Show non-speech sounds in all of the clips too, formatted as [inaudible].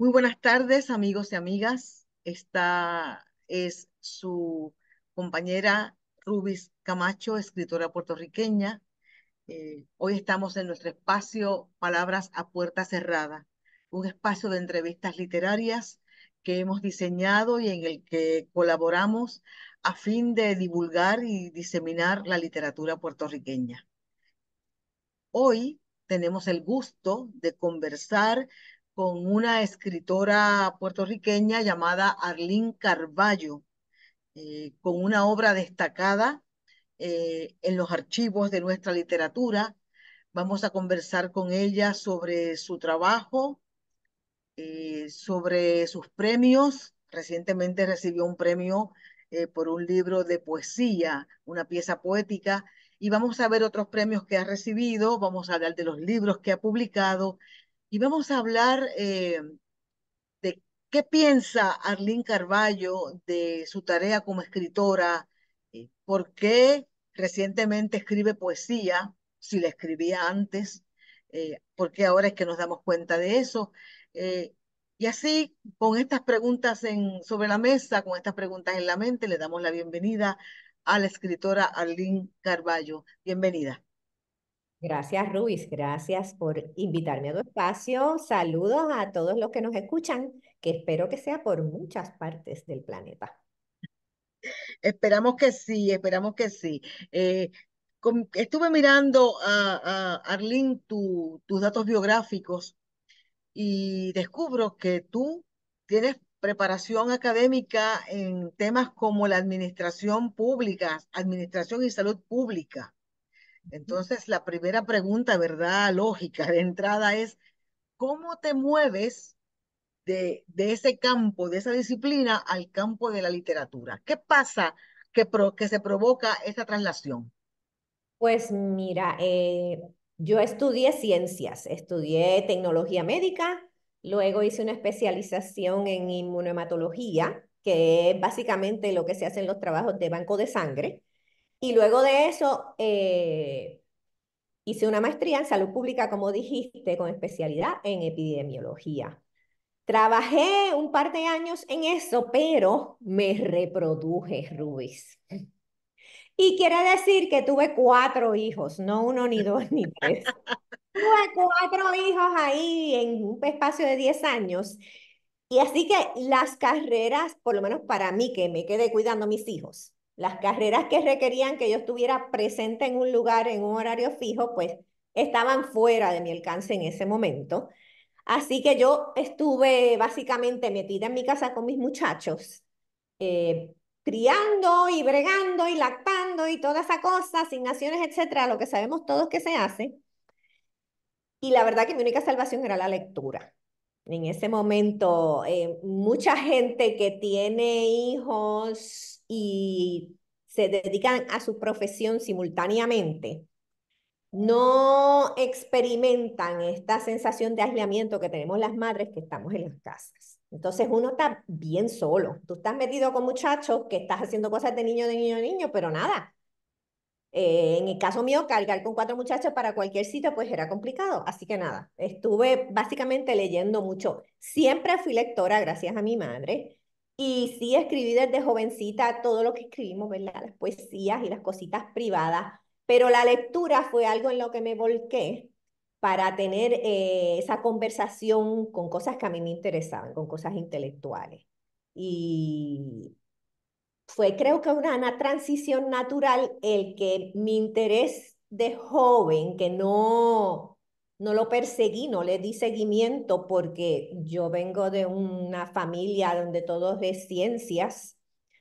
Muy buenas tardes, amigos y amigas. Esta es su compañera Rubis Camacho, escritora puertorriqueña. Eh, hoy estamos en nuestro espacio Palabras a Puerta Cerrada, un espacio de entrevistas literarias que hemos diseñado y en el que colaboramos a fin de divulgar y diseminar la literatura puertorriqueña. Hoy tenemos el gusto de conversar con una escritora puertorriqueña llamada Arlene Carballo, eh, con una obra destacada eh, en los archivos de nuestra literatura. Vamos a conversar con ella sobre su trabajo, eh, sobre sus premios. Recientemente recibió un premio por un libro de poesía, una pieza poética, y vamos a ver otros premios que ha recibido, vamos a hablar de los libros que ha publicado y vamos a hablar eh, de qué piensa Arlín Carballo de su tarea como escritora, eh, por qué recientemente escribe poesía, si la escribía antes, eh, por qué ahora es que nos damos cuenta de eso. y así, con estas preguntas en, sobre la mesa, con estas preguntas en la mente, le damos la bienvenida a la escritora Arlín Carballo. Bienvenida. Gracias, Ruiz. Gracias por invitarme a tu espacio. Saludos a todos los que nos escuchan, que espero que sea por muchas partes del planeta. Esperamos que sí, esperamos que sí. Eh, estuve mirando a, a Arlene tus datos biográficos y descubro que tú tienes preparación académica en temas como la administración pública, administración y salud pública. Entonces, la primera pregunta, ¿verdad? Lógica de entrada es, ¿cómo te mueves de, ese campo, de esa disciplina, al campo de la literatura? ¿Qué pasa que, que se provoca esa traslación? Pues mira, eh, yo estudié ciencias, estudié tecnología médica, luego hice una especialización en inmunematología, que es básicamente lo que se hace en los trabajos de banco de sangre. Y luego de eso, eh, hice una maestría en salud pública, como dijiste, con especialidad en epidemiología. Trabajé un par de años en eso, pero me reproduje, Ruiz. [laughs] Y quiere decir que tuve cuatro hijos, no uno, ni dos, ni [laughs] tres. tuve cuatro hijos ahí en un espacio de diez años. Y así que las carreras, por lo menos para mí, que me quedé cuidando a mis hijos, las carreras que requerían que yo estuviera presente en un lugar, en un horario fijo, pues estaban fuera de mi alcance en ese momento. Así que yo estuve básicamente metida en mi casa con mis muchachos, eh, criando y bregando y lactando y toda esa cosa, asignaciones, etcétera, lo que sabemos todos que se hace. Y la verdad que mi única salvación era la lectura. En ese momento, eh, mucha gente que tiene hijos y se dedican a su profesión simultáneamente, no experimentan esta sensación de aislamiento que tenemos las madres que estamos en las casas. Entonces uno está bien solo. Tú estás metido con muchachos que estás haciendo cosas de niño, de niño, de niño, pero nada. Eh, en el caso mío, cargar con cuatro muchachos para cualquier sitio, pues era complicado. Así que nada, estuve básicamente leyendo mucho. Siempre fui lectora, gracias a mi madre. Y sí escribí desde jovencita todo lo que escribimos, ¿verdad? Las poesías y las cositas privadas, pero la lectura fue algo en lo que me volqué para tener eh, esa conversación con cosas que a mí me interesaban, con cosas intelectuales. Y fue creo que una transición natural el que mi interés de joven, que no no lo perseguí, no le di seguimiento porque yo vengo de una familia donde todo es ciencias.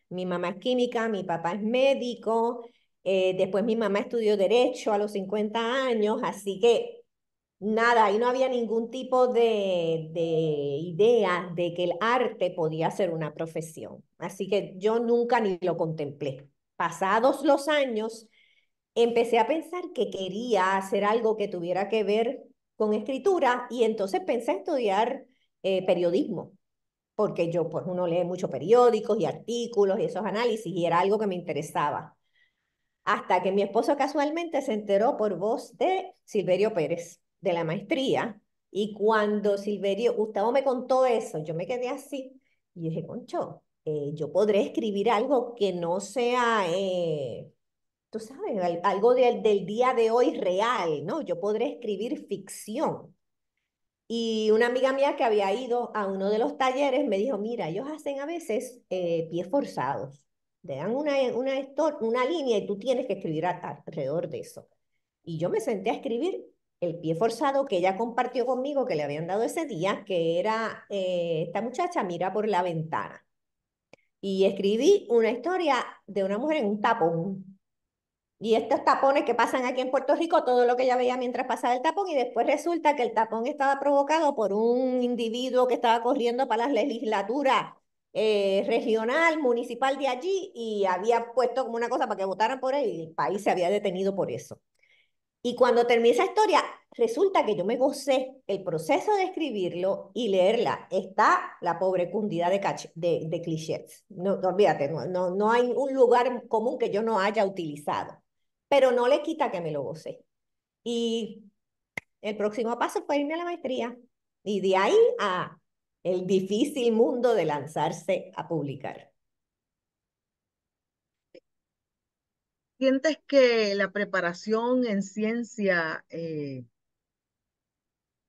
Mi mamá es química, mi papá es médico, eh, después mi mamá estudió derecho a los 50 años, así que nada, ahí no había ningún tipo de, de idea de que el arte podía ser una profesión. Así que yo nunca ni lo contemplé. Pasados los años, empecé a pensar que quería hacer algo que tuviera que ver con escritura y entonces pensé estudiar eh, periodismo, porque yo, pues uno lee muchos periódicos y artículos y esos análisis y era algo que me interesaba. Hasta que mi esposo casualmente se enteró por voz de Silverio Pérez, de la maestría, y cuando Silverio, Gustavo me contó eso, yo me quedé así y dije, concho, eh, yo podré escribir algo que no sea... Eh, tú sabes, algo del día de hoy real, ¿no? Yo podré escribir ficción. Y una amiga mía que había ido a uno de los talleres me dijo, mira, ellos hacen a veces eh, pies forzados. Te dan una, una, una línea y tú tienes que escribir alrededor de eso. Y yo me senté a escribir el pie forzado que ella compartió conmigo, que le habían dado ese día, que era, eh, esta muchacha mira por la ventana. Y escribí una historia de una mujer en un tapón, y estos tapones que pasan aquí en Puerto Rico, todo lo que ella veía mientras pasaba el tapón, y después resulta que el tapón estaba provocado por un individuo que estaba corriendo para la legislatura eh, regional, municipal de allí, y había puesto como una cosa para que votaran por él, y el país se había detenido por eso. Y cuando terminé esa historia, resulta que yo me gocé el proceso de escribirlo y leerla. Está la pobre cundida de, de, clichés. No, olvídate, no, no hay un lugar común que yo no haya utilizado pero no le quita que me lo goce. Y el próximo paso fue irme a la maestría y de ahí a el difícil mundo de lanzarse a publicar. ¿Sientes que la preparación en ciencia eh,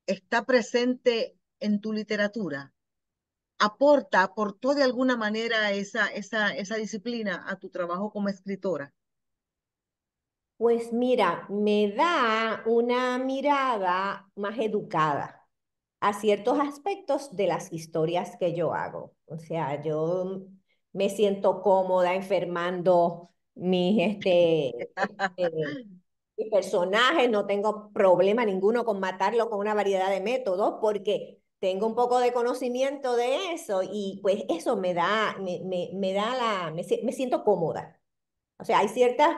está presente en tu literatura? ¿Aporta, aportó de alguna manera esa, esa, esa disciplina a tu trabajo como escritora? pues mira, me da una mirada más educada a ciertos aspectos de las historias que yo hago. O sea, yo me siento cómoda enfermando mis, este, este personajes, no tengo problema ninguno con matarlo con una variedad de métodos porque tengo un poco de conocimiento de eso y pues eso me da, me, da la, me, me siento cómoda. O sea, hay ciertas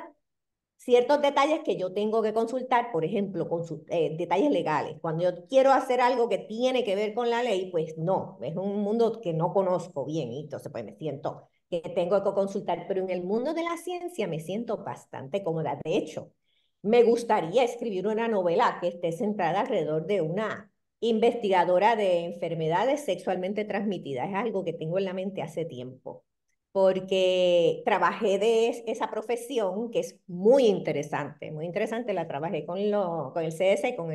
ciertos detalles que yo tengo que consultar, por ejemplo, con eh, detalles legales. Cuando yo quiero hacer algo que tiene que ver con la ley, pues no, es un mundo que no conozco bien y entonces pues me siento que tengo que consultar, pero en el mundo de la ciencia me siento bastante cómoda. De hecho, me gustaría escribir una novela que esté centrada alrededor de una investigadora de enfermedades sexualmente transmitidas. Es algo que tengo en la mente hace tiempo porque trabajé de esa profesión que es muy interesante, muy interesante, la trabajé con, lo, con el CDC, con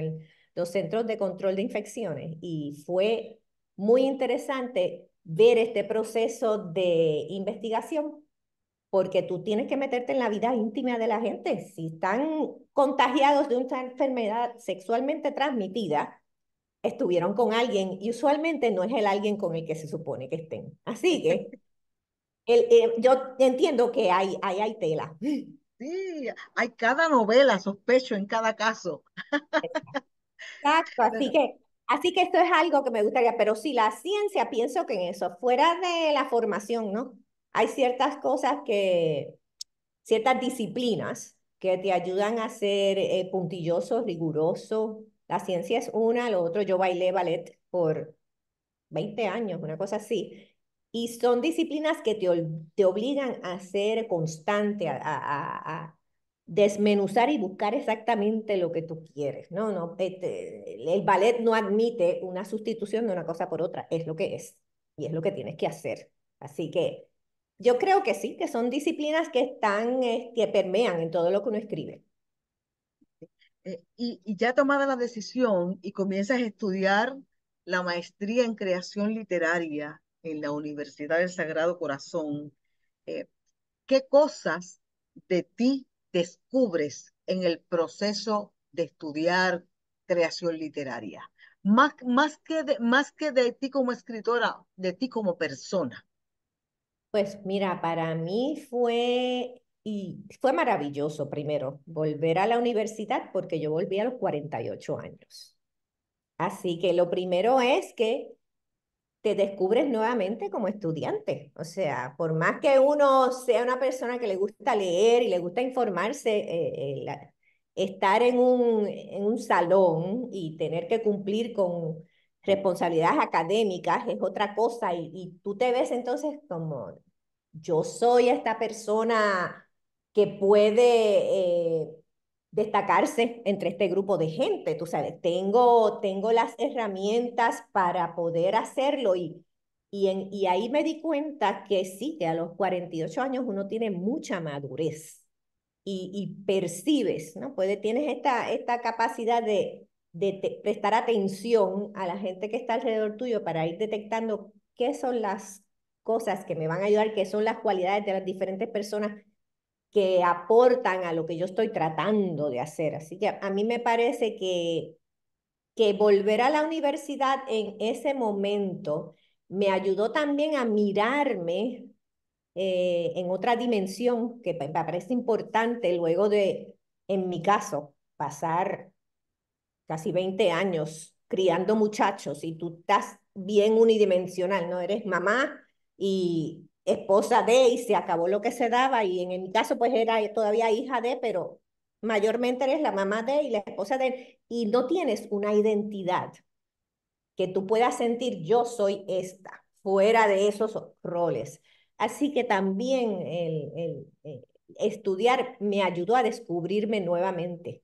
los Centros de Control de Infecciones, y fue muy interesante ver este proceso de investigación, porque tú tienes que meterte en la vida íntima de la gente. Si están contagiados de una enfermedad sexualmente transmitida, estuvieron con alguien y usualmente no es el alguien con el que se supone que estén. Así que eh, yo entiendo que hay, hay, hay tela. [gasps] Sí, hay cada novela, sospecho, en cada caso. Exacto, así que, así que esto es algo que me gustaría, pero sí, la ciencia, pienso que en eso, fuera de la formación, ¿no? Hay ciertas cosas que, ciertas disciplinas que te ayudan a ser eh, puntilloso, riguroso. La ciencia es una, lo otro, yo bailé ballet por 20 años, una cosa así. Y son disciplinas que te, te obligan a ser constante, a, a, desmenuzar y buscar exactamente lo que tú quieres. No, no, eh, el ballet no admite una sustitución de una cosa por otra, es lo que es y es lo que tienes que hacer. Así que yo creo que sí, que son disciplinas que están, eh, que permean en todo lo que uno escribe. Eh, y, y, ya tomada la decisión y comienzas a estudiar la maestría en creación literaria, en la Universidad del Sagrado Corazón, eh, ¿qué cosas de ti descubres en el proceso de estudiar creación literaria? Más, más, que de, más que de ti como escritora, de ti como persona. Pues mira, para mí fue, y fue maravilloso primero volver a la universidad porque yo volví a los 48 años. Así que lo primero es que te descubres nuevamente como estudiante. O sea, por más que uno sea una persona que le gusta leer y le gusta informarse, eh, estar en un, en un salón y tener que cumplir con responsabilidades académicas es otra cosa y, tú te ves entonces como yo soy esta persona que puede eh, destacarse entre este grupo de gente, tú sabes, tengo, tengo las herramientas para poder hacerlo y, y, en, y ahí me di cuenta que sí, que a los 48 años uno tiene mucha madurez y, y percibes, ¿no? Puede, tienes esta, esta capacidad de, de prestar atención a la gente que está alrededor tuyo para ir detectando qué son las cosas que me van a ayudar, qué son las cualidades de las diferentes personas que aportan a lo que yo estoy tratando de hacer. Así que a mí me parece que, que volver a la universidad en ese momento me ayudó también a mirarme eh, en otra dimensión que me parece importante luego de, en mi caso, pasar casi 20 años criando muchachos y tú estás bien unidimensional, ¿no? Eres mamá y esposa de y se acabó lo que se daba y en, mi caso pues era todavía hija de, pero mayormente eres la mamá de y la esposa de y no tienes una identidad que tú puedas sentir yo soy esta, fuera de esos roles. Así que también el, eh, estudiar me ayudó a descubrirme nuevamente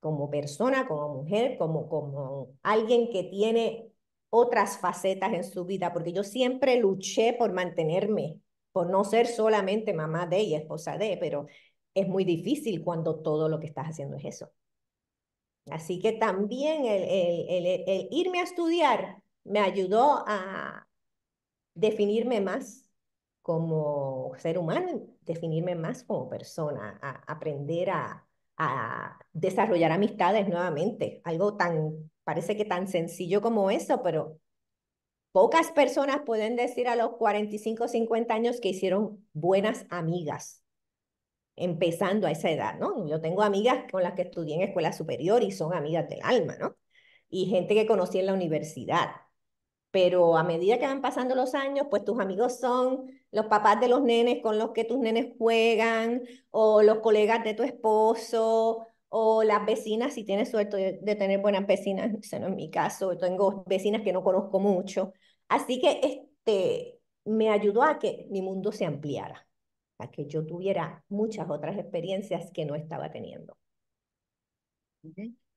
como persona, como mujer, como, como alguien que tiene otras facetas en su vida, porque yo siempre luché por mantenerme, por no ser solamente mamá de y esposa de, pero es muy difícil cuando todo lo que estás haciendo es eso. Así que también el, irme a estudiar me ayudó a definirme más como ser humano, definirme más como persona, a aprender a, a desarrollar amistades nuevamente, algo tan Parece que tan sencillo como eso, pero pocas personas pueden decir a los 45, 50 años que hicieron buenas amigas, empezando a esa edad, ¿no? Yo tengo amigas con las que estudié en escuela superior y son amigas del alma, ¿no? Y gente que conocí en la universidad. Pero a medida que van pasando los años, pues tus amigos son los papás de los nenes con los que tus nenes juegan, o los colegas de tu esposo, o las vecinas, si tienes suerte de, tener buenas vecinas, sea no en mi caso, tengo vecinas que no conozco mucho. Así que este, me ayudó a que mi mundo se ampliara, a que yo tuviera muchas otras experiencias que no estaba teniendo.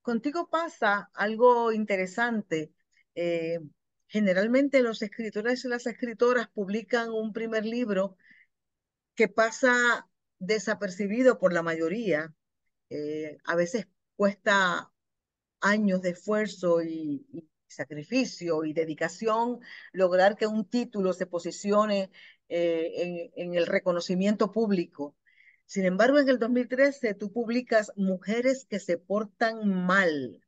Contigo pasa algo interesante. Eh, generalmente los escritores y las escritoras publican un primer libro que pasa desapercibido por la mayoría, eh, a veces cuesta años de esfuerzo y, sacrificio y dedicación lograr que un título se posicione eh, en, el reconocimiento público. Sin embargo, en el 2013 tú publicas Mujeres que se portan mal,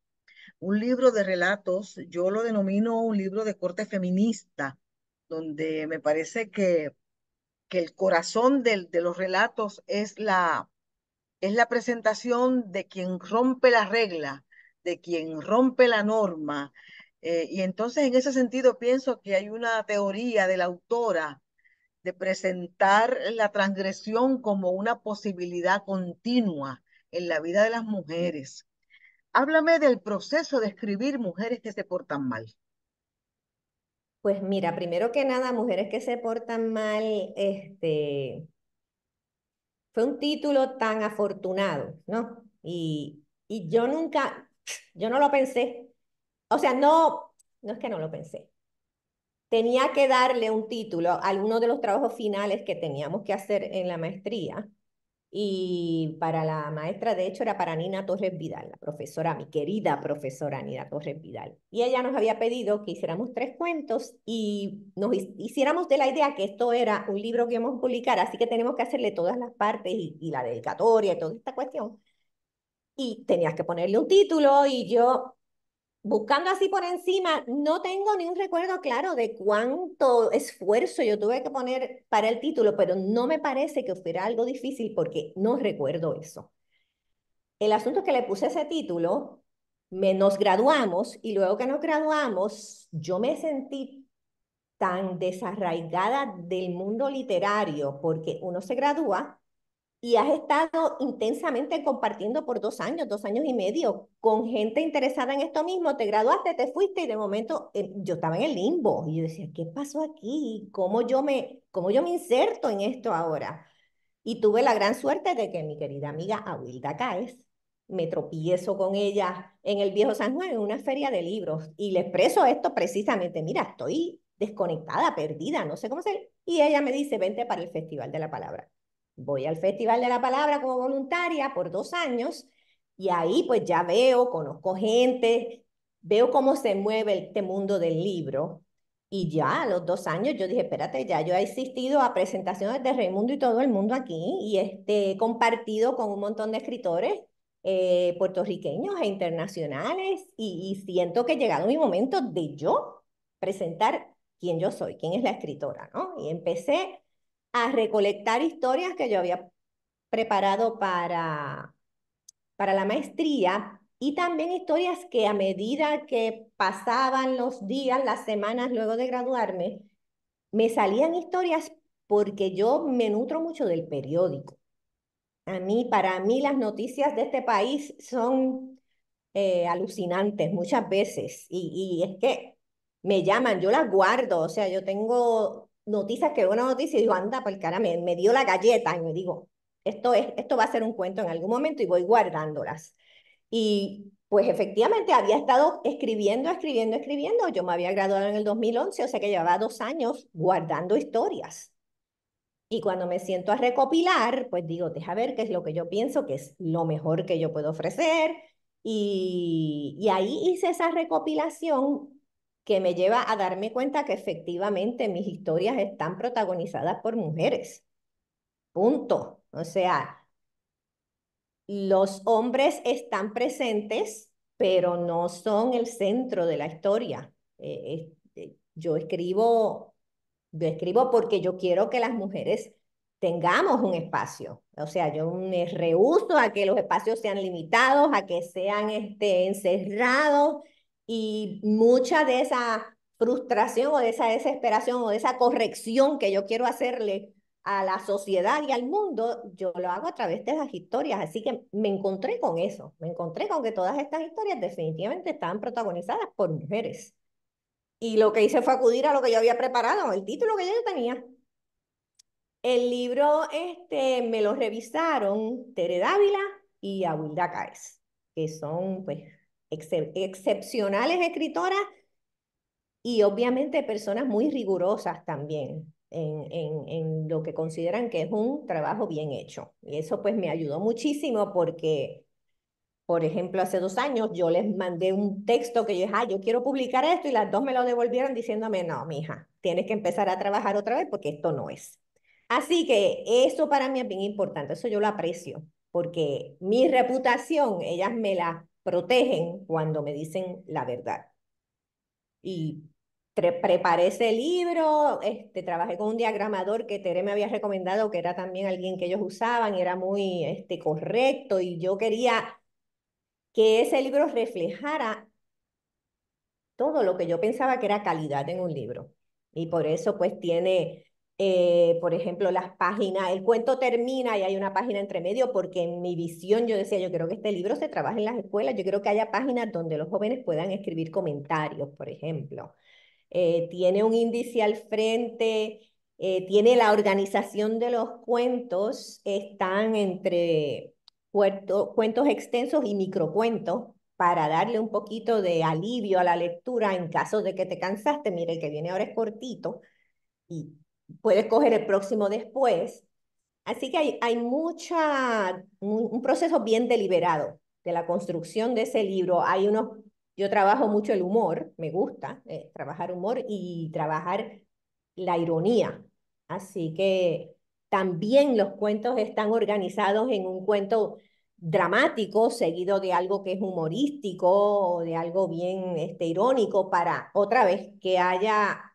un libro de relatos, yo lo denomino un libro de corte feminista, donde me parece que, que el corazón del de los relatos es la, es la presentación de quien rompe la regla, de quien rompe la norma. Eh, y entonces en ese sentido pienso que hay una teoría de la autora de presentar la transgresión como una posibilidad continua en la vida de las mujeres. Háblame del proceso de escribir mujeres que se portan mal. Pues mira, primero que nada, mujeres que se portan mal, este, fue un título tan afortunado, ¿no? Y, yo nunca, [sniffs] yo no lo pensé. O sea, no, no es que no lo pensé. Tenía que darle un título a alguno de los trabajos finales que teníamos que hacer en la maestría. Y para la maestra, de hecho, era para Nina Torres Vidal, la profesora, mi querida profesora Nina Torres Vidal. Y ella nos había pedido que hiciéramos tres cuentos y nos hiciéramos de la idea que esto era un libro que íbamos a publicar, así que tenemos que hacerle todas las partes y, la dedicatoria y toda esta cuestión. Y tenías que ponerle un título y yo buscando así por encima, no tengo ni un recuerdo claro de cuánto esfuerzo yo tuve que poner para el título, pero no me parece que fuera algo difícil porque no recuerdo eso. El asunto es que le puse ese título, menos nos graduamos y luego que nos graduamos, yo me sentí tan desarraigada del mundo literario porque uno se gradúa y has estado intensamente compartiendo por dos años, dos años y medio, con gente interesada en esto mismo, te graduaste, te fuiste y de momento eh, yo estaba en el limbo y yo decía, ¿qué pasó aquí? ¿Cómo yo me, cómo yo me inserto en esto ahora? Y tuve la gran suerte de que mi querida amiga Abilda Caes, me tropiezo con ella en el Viejo San Juan, en una feria de libros, y le expreso esto precisamente, mira, estoy desconectada, perdida, no sé cómo ser. Y ella me dice, vente para el Festival de la Palabra voy al Festival de la Palabra como voluntaria por dos años y ahí pues ya veo, conozco gente, veo cómo se mueve este mundo del libro. Y ya a los dos años yo dije, espérate, ya yo he asistido a presentaciones de Raimundo y todo el mundo aquí y este, he compartido con un montón de escritores eh, puertorriqueños e internacionales y, siento que ha llegado mi momento de yo presentar quién yo soy, quién es la escritora, ¿no? Y empecé a recolectar historias que yo había preparado para, para la maestría y también historias que a medida que pasaban los días, las semanas luego de graduarme, me salían historias porque yo me nutro mucho del periódico. A mí, para mí, las noticias de este país son eh, alucinantes muchas veces y, y es que me llaman, yo las guardo, o sea, yo tengo noticias que una noticia y digo, anda, por cara, me, me dio la galleta y me digo, esto, es, esto va a ser un cuento en algún momento y voy guardándolas. Y pues efectivamente había estado escribiendo, escribiendo, escribiendo. Yo me había graduado en el 2011, o sea que llevaba dos años guardando historias. Y cuando me siento a recopilar, pues digo, deja ver qué es lo que yo pienso que es lo mejor que yo puedo ofrecer. Y, y ahí hice esa recopilación que me lleva a darme cuenta que efectivamente mis historias están protagonizadas por mujeres. Punto. O sea, los hombres están presentes, pero no son el centro de la historia. Eh, eh, yo escribo, escribo porque yo quiero que las mujeres tengamos un espacio. O sea, yo me rehúso a que los espacios sean limitados, a que sean este, encerrados, y mucha de esa frustración o de esa desesperación o de esa corrección que yo quiero hacerle a la sociedad y al mundo, yo lo hago a través de esas historias. Así que me encontré con eso, me encontré con que todas estas historias definitivamente estaban protagonizadas por mujeres. Y lo que hice fue acudir a lo que yo había preparado, el título que yo tenía. El libro este, me lo revisaron Tere Dávila y Awilda Caes, que son pues excepcionales escritoras y obviamente personas muy rigurosas también en, en, lo que consideran que es un trabajo bien hecho. Y eso pues me ayudó muchísimo porque, por ejemplo, hace dos años yo les mandé un texto que yo dije, ah, yo quiero publicar esto y las dos me lo devolvieron diciéndome, no, mija, tienes que empezar a trabajar otra vez porque esto no es. Así que eso para mí es bien importante, eso yo lo aprecio, porque mi reputación ellas me la protegen cuando me dicen la verdad. Y preparé ese libro, este, trabajé con un diagramador que Tere me había recomendado, que era también alguien que ellos usaban, era muy este, correcto y yo quería que ese libro reflejara todo lo que yo pensaba que era calidad en un libro. Y por eso pues tiene eh, por ejemplo, las páginas, el cuento termina y hay una página entre medio, porque en mi visión yo decía, yo creo que este libro se trabaja en las escuelas, yo creo que haya páginas donde los jóvenes puedan escribir comentarios, por ejemplo. Eh, tiene un índice al frente, eh, tiene la organización de los cuentos, están entre cuentos extensos y microcuentos para darle un poquito de alivio a la lectura en caso de que te cansaste, mire, el que viene ahora es cortito y puedes coger el próximo después. Así que hay, hay mucha, un, proceso bien deliberado de la construcción de ese libro. Hay unos, yo trabajo mucho el humor, me gusta eh, trabajar humor y trabajar la ironía. Así que también los cuentos están organizados en un cuento dramático seguido de algo que es humorístico o de algo bien este, irónico para otra vez que haya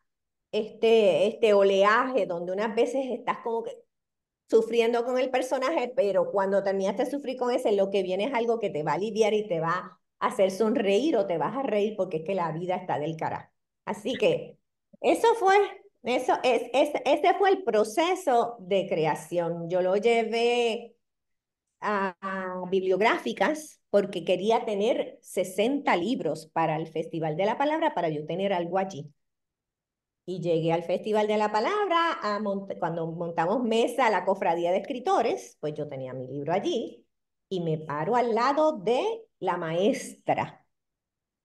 este, este oleaje donde unas veces estás como que sufriendo con el personaje, pero cuando terminaste de sufrir con ese, lo que viene es algo que te va a aliviar y te va a hacer sonreír o te vas a reír porque es que la vida está del carajo. Así que eso fue, eso es, ese fue el proceso de creación. Yo lo llevé a, a bibliográficas porque quería tener 60 libros para el Festival de la Palabra para yo tener algo allí. Y llegué al Festival de la Palabra, a cuando montamos mesa a la Cofradía de Escritores, pues yo tenía mi libro allí, y me paro al lado de la maestra,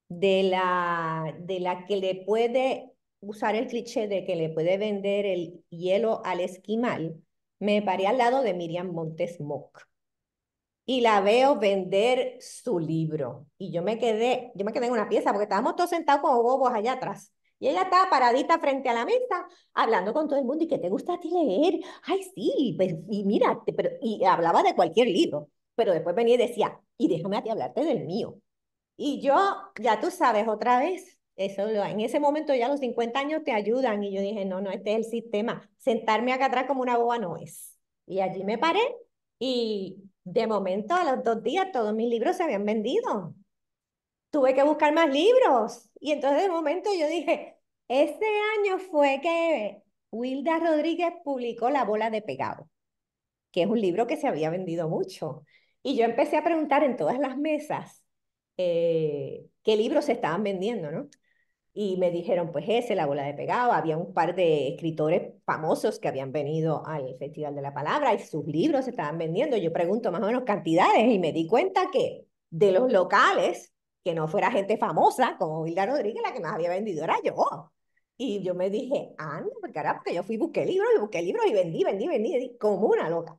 de la, de la que le puede usar el cliché de que le puede vender el hielo al esquimal, me paré al lado de Miriam Montes y la veo vender su libro. Y yo me quedé, yo me quedé en una pieza porque estábamos todos sentados como bobos allá atrás. Y ella estaba paradita frente a la mesa, hablando con todo el mundo, y que te gusta a ti leer. Ay, sí, pues, y mira, y hablaba de cualquier libro, pero después venía y decía, y déjame a ti hablarte del mío. Y yo, ya tú sabes, otra vez, eso en ese momento ya los 50 años te ayudan. Y yo dije, no, no, este es el sistema. Sentarme acá atrás como una boba no es. Y allí me paré y de momento a los dos días todos mis libros se habían vendido tuve que buscar más libros. Y entonces de momento yo dije, ese año fue que Wilda Rodríguez publicó La bola de pegado, que es un libro que se había vendido mucho. Y yo empecé a preguntar en todas las mesas eh, qué libros se estaban vendiendo, ¿no? Y me dijeron, pues ese, La bola de pegado. Había un par de escritores famosos que habían venido al Festival de la Palabra y sus libros se estaban vendiendo. Yo pregunto más o menos cantidades y me di cuenta que de los locales que no fuera gente famosa como Hilda Rodríguez, la que más había vendido era yo. Y yo me dije, anda, porque ahora porque yo fui, busqué libros y busqué libros y vendí, vendí, vendí, como una loca.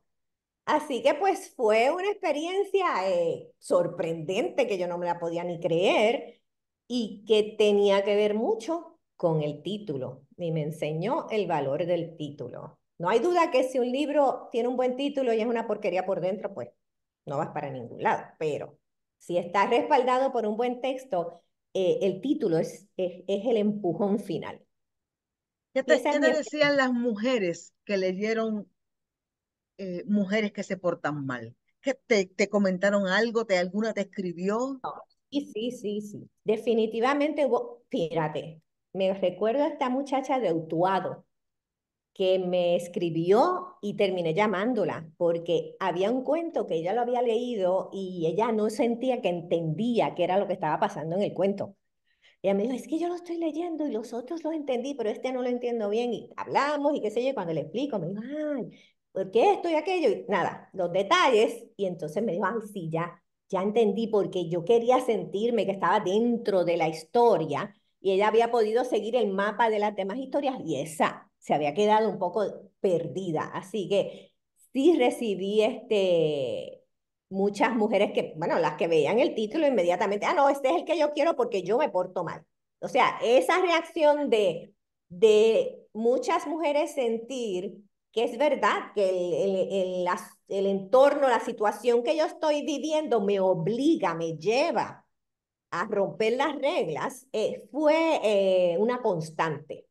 Así que pues fue una experiencia eh, sorprendente que yo no me la podía ni creer y que tenía que ver mucho con el título. Y me enseñó el valor del título. No hay duda que si un libro tiene un buen título y es una porquería por dentro, pues no vas para ningún lado. Pero si está respaldado por un buen texto, eh, el título es, es, el empujón final. ¿Qué te, decían las mujeres que leyeron eh, Mujeres que se portan mal? ¿Que te, comentaron algo? ¿Te, ¿Alguna te escribió? Sí, sí, sí, Definitivamente hubo, fíjate, me recuerdo a esta muchacha de Utuado, que me escribió y terminé llamándola porque había un cuento que ella lo había leído y ella no sentía que entendía qué era lo que estaba pasando en el cuento. Ella me dijo, es que yo lo estoy leyendo y los otros los entendí, pero este no lo entiendo bien. Y hablamos y qué sé yo, y cuando le explico, me dijo, ay, ¿por qué esto y aquello? Y nada, los detalles. Y entonces me dijo, ay, sí, ya, ya entendí porque yo quería sentirme que estaba dentro de la historia y ella había podido seguir el mapa de las demás historias y esa se había quedado un poco perdida. Así que sí recibí este, muchas mujeres que, bueno, las que veían el título inmediatamente, ah, no, este es el que yo quiero porque yo me porto mal. O sea, esa reacción de, de muchas mujeres sentir que es verdad que el, el, entorno, la situación que yo estoy viviendo me obliga, me lleva a romper las reglas, eh, fue eh, una constante.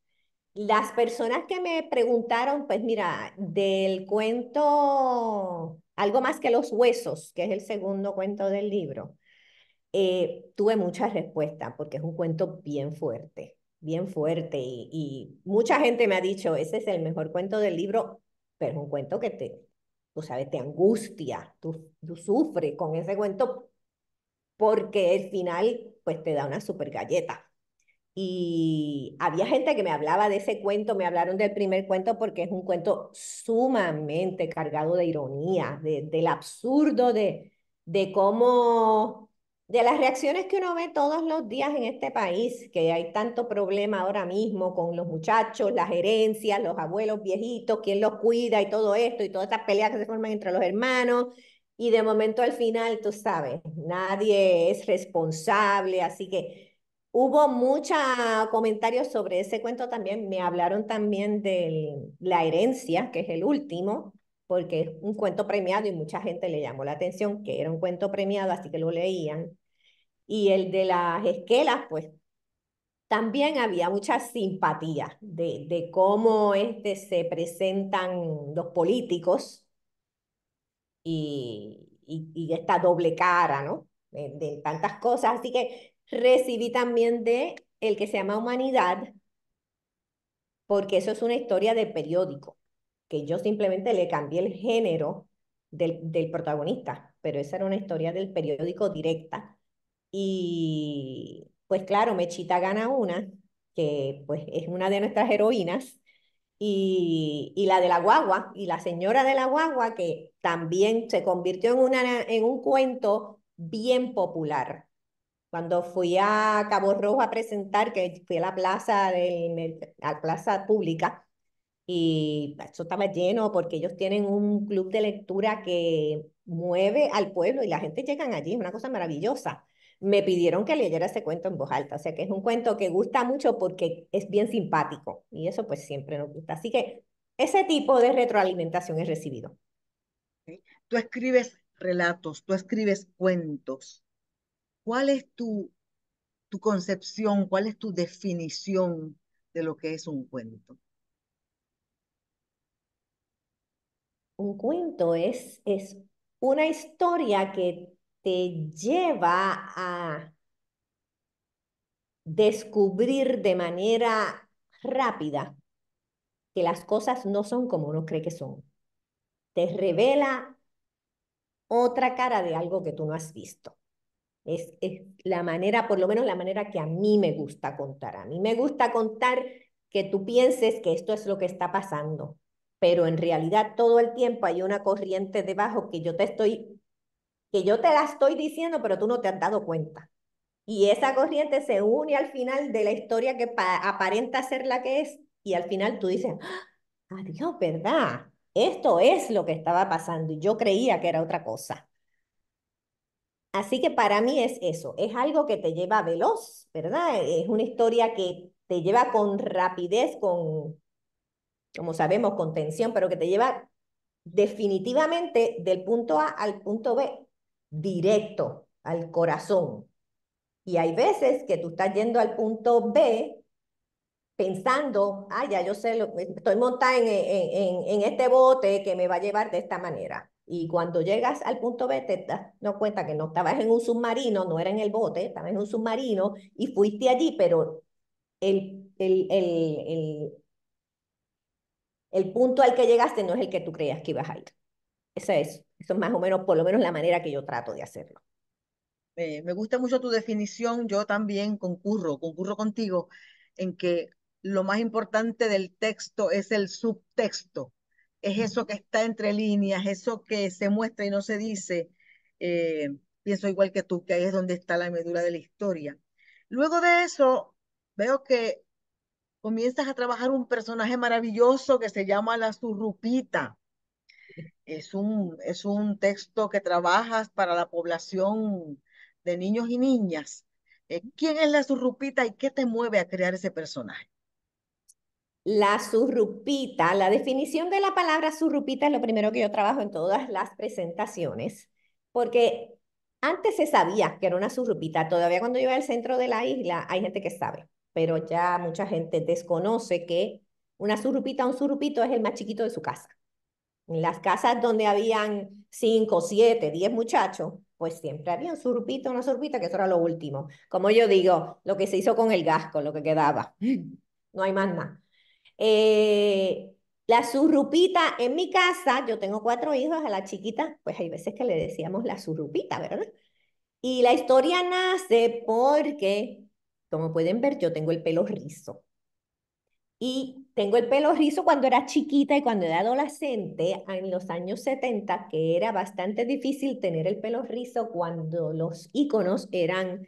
Las personas que me preguntaron, pues mira, del cuento Algo más que los huesos, que es el segundo cuento del libro, eh, tuve muchas respuestas porque es un cuento bien fuerte, bien fuerte y, mucha gente me ha dicho, ese es el mejor cuento del libro, pero es un cuento que te, tú sabes, te angustia, tú, sufres con ese cuento porque el final pues te da una super galleta. Y había gente que me hablaba de ese cuento, me hablaron del primer cuento porque es un cuento sumamente cargado de ironía, de, del absurdo, de, de cómo, de las reacciones que uno ve todos los días en este país, que hay tanto problema ahora mismo con los muchachos, las herencias, los abuelos viejitos, quién los cuida y todo esto, y todas estas peleas que se forman entre los hermanos. Y de momento al final, tú sabes, nadie es responsable, así que Hubo muchos comentarios sobre ese cuento también. Me hablaron también de La herencia, que es el último, porque es un cuento premiado y mucha gente le llamó la atención que era un cuento premiado, así que lo leían. Y el de las esquelas, pues también había mucha simpatía de, de cómo este, se presentan los políticos y, y, esta doble cara, ¿no? de tantas cosas. Así que Recibí también de el que se llama Humanidad, porque eso es una historia de periódico, que yo simplemente le cambié el género del, protagonista, pero esa era una historia del periódico directa. Y pues claro, Mechita gana una, que pues es una de nuestras heroínas, y, la de la guagua, y la señora de la guagua, que también se convirtió en, una, en un cuento bien popular. Cuando fui a Cabo Rojo a presentar, que fui a la plaza, del, a plaza pública, y eso estaba lleno porque ellos tienen un club de lectura que mueve al pueblo y la gente llega allí, es una cosa maravillosa. Me pidieron que leyera ese cuento en voz alta, o sea que es un cuento que gusta mucho porque es bien simpático y eso pues siempre nos gusta. Así que ese tipo de retroalimentación es recibido. Tú escribes relatos, tú escribes cuentos. ¿Cuál es tu, tu concepción, cuál es tu definición de lo que es un cuento? Un cuento es, es una historia que te lleva a descubrir de manera rápida que las cosas no son como uno cree que son. Te revela otra cara de algo que tú no has visto. Es, la manera, por lo menos la manera que a mí me gusta contar. A mí me gusta contar que tú pienses que esto es lo que está pasando, pero en realidad todo el tiempo hay una corriente debajo que yo te estoy, que yo te la estoy diciendo, pero tú no te has dado cuenta. Y esa corriente se une al final de la historia que aparenta ser la que es, y al final tú dices, ¡Ah! adiós, ¿verdad? Esto es lo que estaba pasando y yo creía que era otra cosa. Así que para mí es eso, es algo que te lleva veloz, ¿verdad? Es una historia que te lleva con rapidez, con, como sabemos, con tensión, pero que te lleva definitivamente del punto A al punto B, directo al corazón. Y hay veces que tú estás yendo al punto B pensando, ah, ya yo sé, estoy montada en, en este bote que me va a llevar de esta manera. Y cuando llegas al punto B, te das no cuenta que no estabas en un submarino, no era en el bote, estabas en un submarino y fuiste allí, pero el, el, el, el, punto al que llegaste no es el que tú creías que ibas a ir. Eso es, eso es más o menos, por lo menos la manera que yo trato de hacerlo. me gusta mucho tu definición, yo también concurro, concurro contigo en que lo más importante del texto es el subtexto es eso que está entre líneas, eso que se muestra y no se dice. Eh, pienso igual que tú, que ahí es donde está la medula de la historia. Luego de eso, veo que comienzas a trabajar un personaje maravilloso que se llama La Surrupita. Es un, es un texto que trabajas para la población de niños y niñas. Eh, ¿Quién es La Surrupita y qué te mueve a crear ese personaje? La surrupita, la definición de la palabra surrupita es lo primero que yo trabajo en todas las presentaciones, porque antes se sabía que era una surrupita, todavía cuando yo iba al centro de la isla hay gente que sabe, pero ya mucha gente desconoce que una surrupita, o un surrupito es el más chiquito de su casa. En las casas donde habían 5, 7, 10 muchachos, pues siempre había un o una surrupita, que eso era lo último. Como yo digo, lo que se hizo con el gasco, lo que quedaba. No hay más nada. Eh, la surrupita en mi casa, yo tengo cuatro hijos, a la chiquita, pues hay veces que le decíamos la surrupita, ¿verdad? Y la historia nace porque, como pueden ver, yo tengo el pelo rizo. Y tengo el pelo rizo cuando era chiquita y cuando era adolescente, en los años 70, que era bastante difícil tener el pelo rizo cuando los íconos eran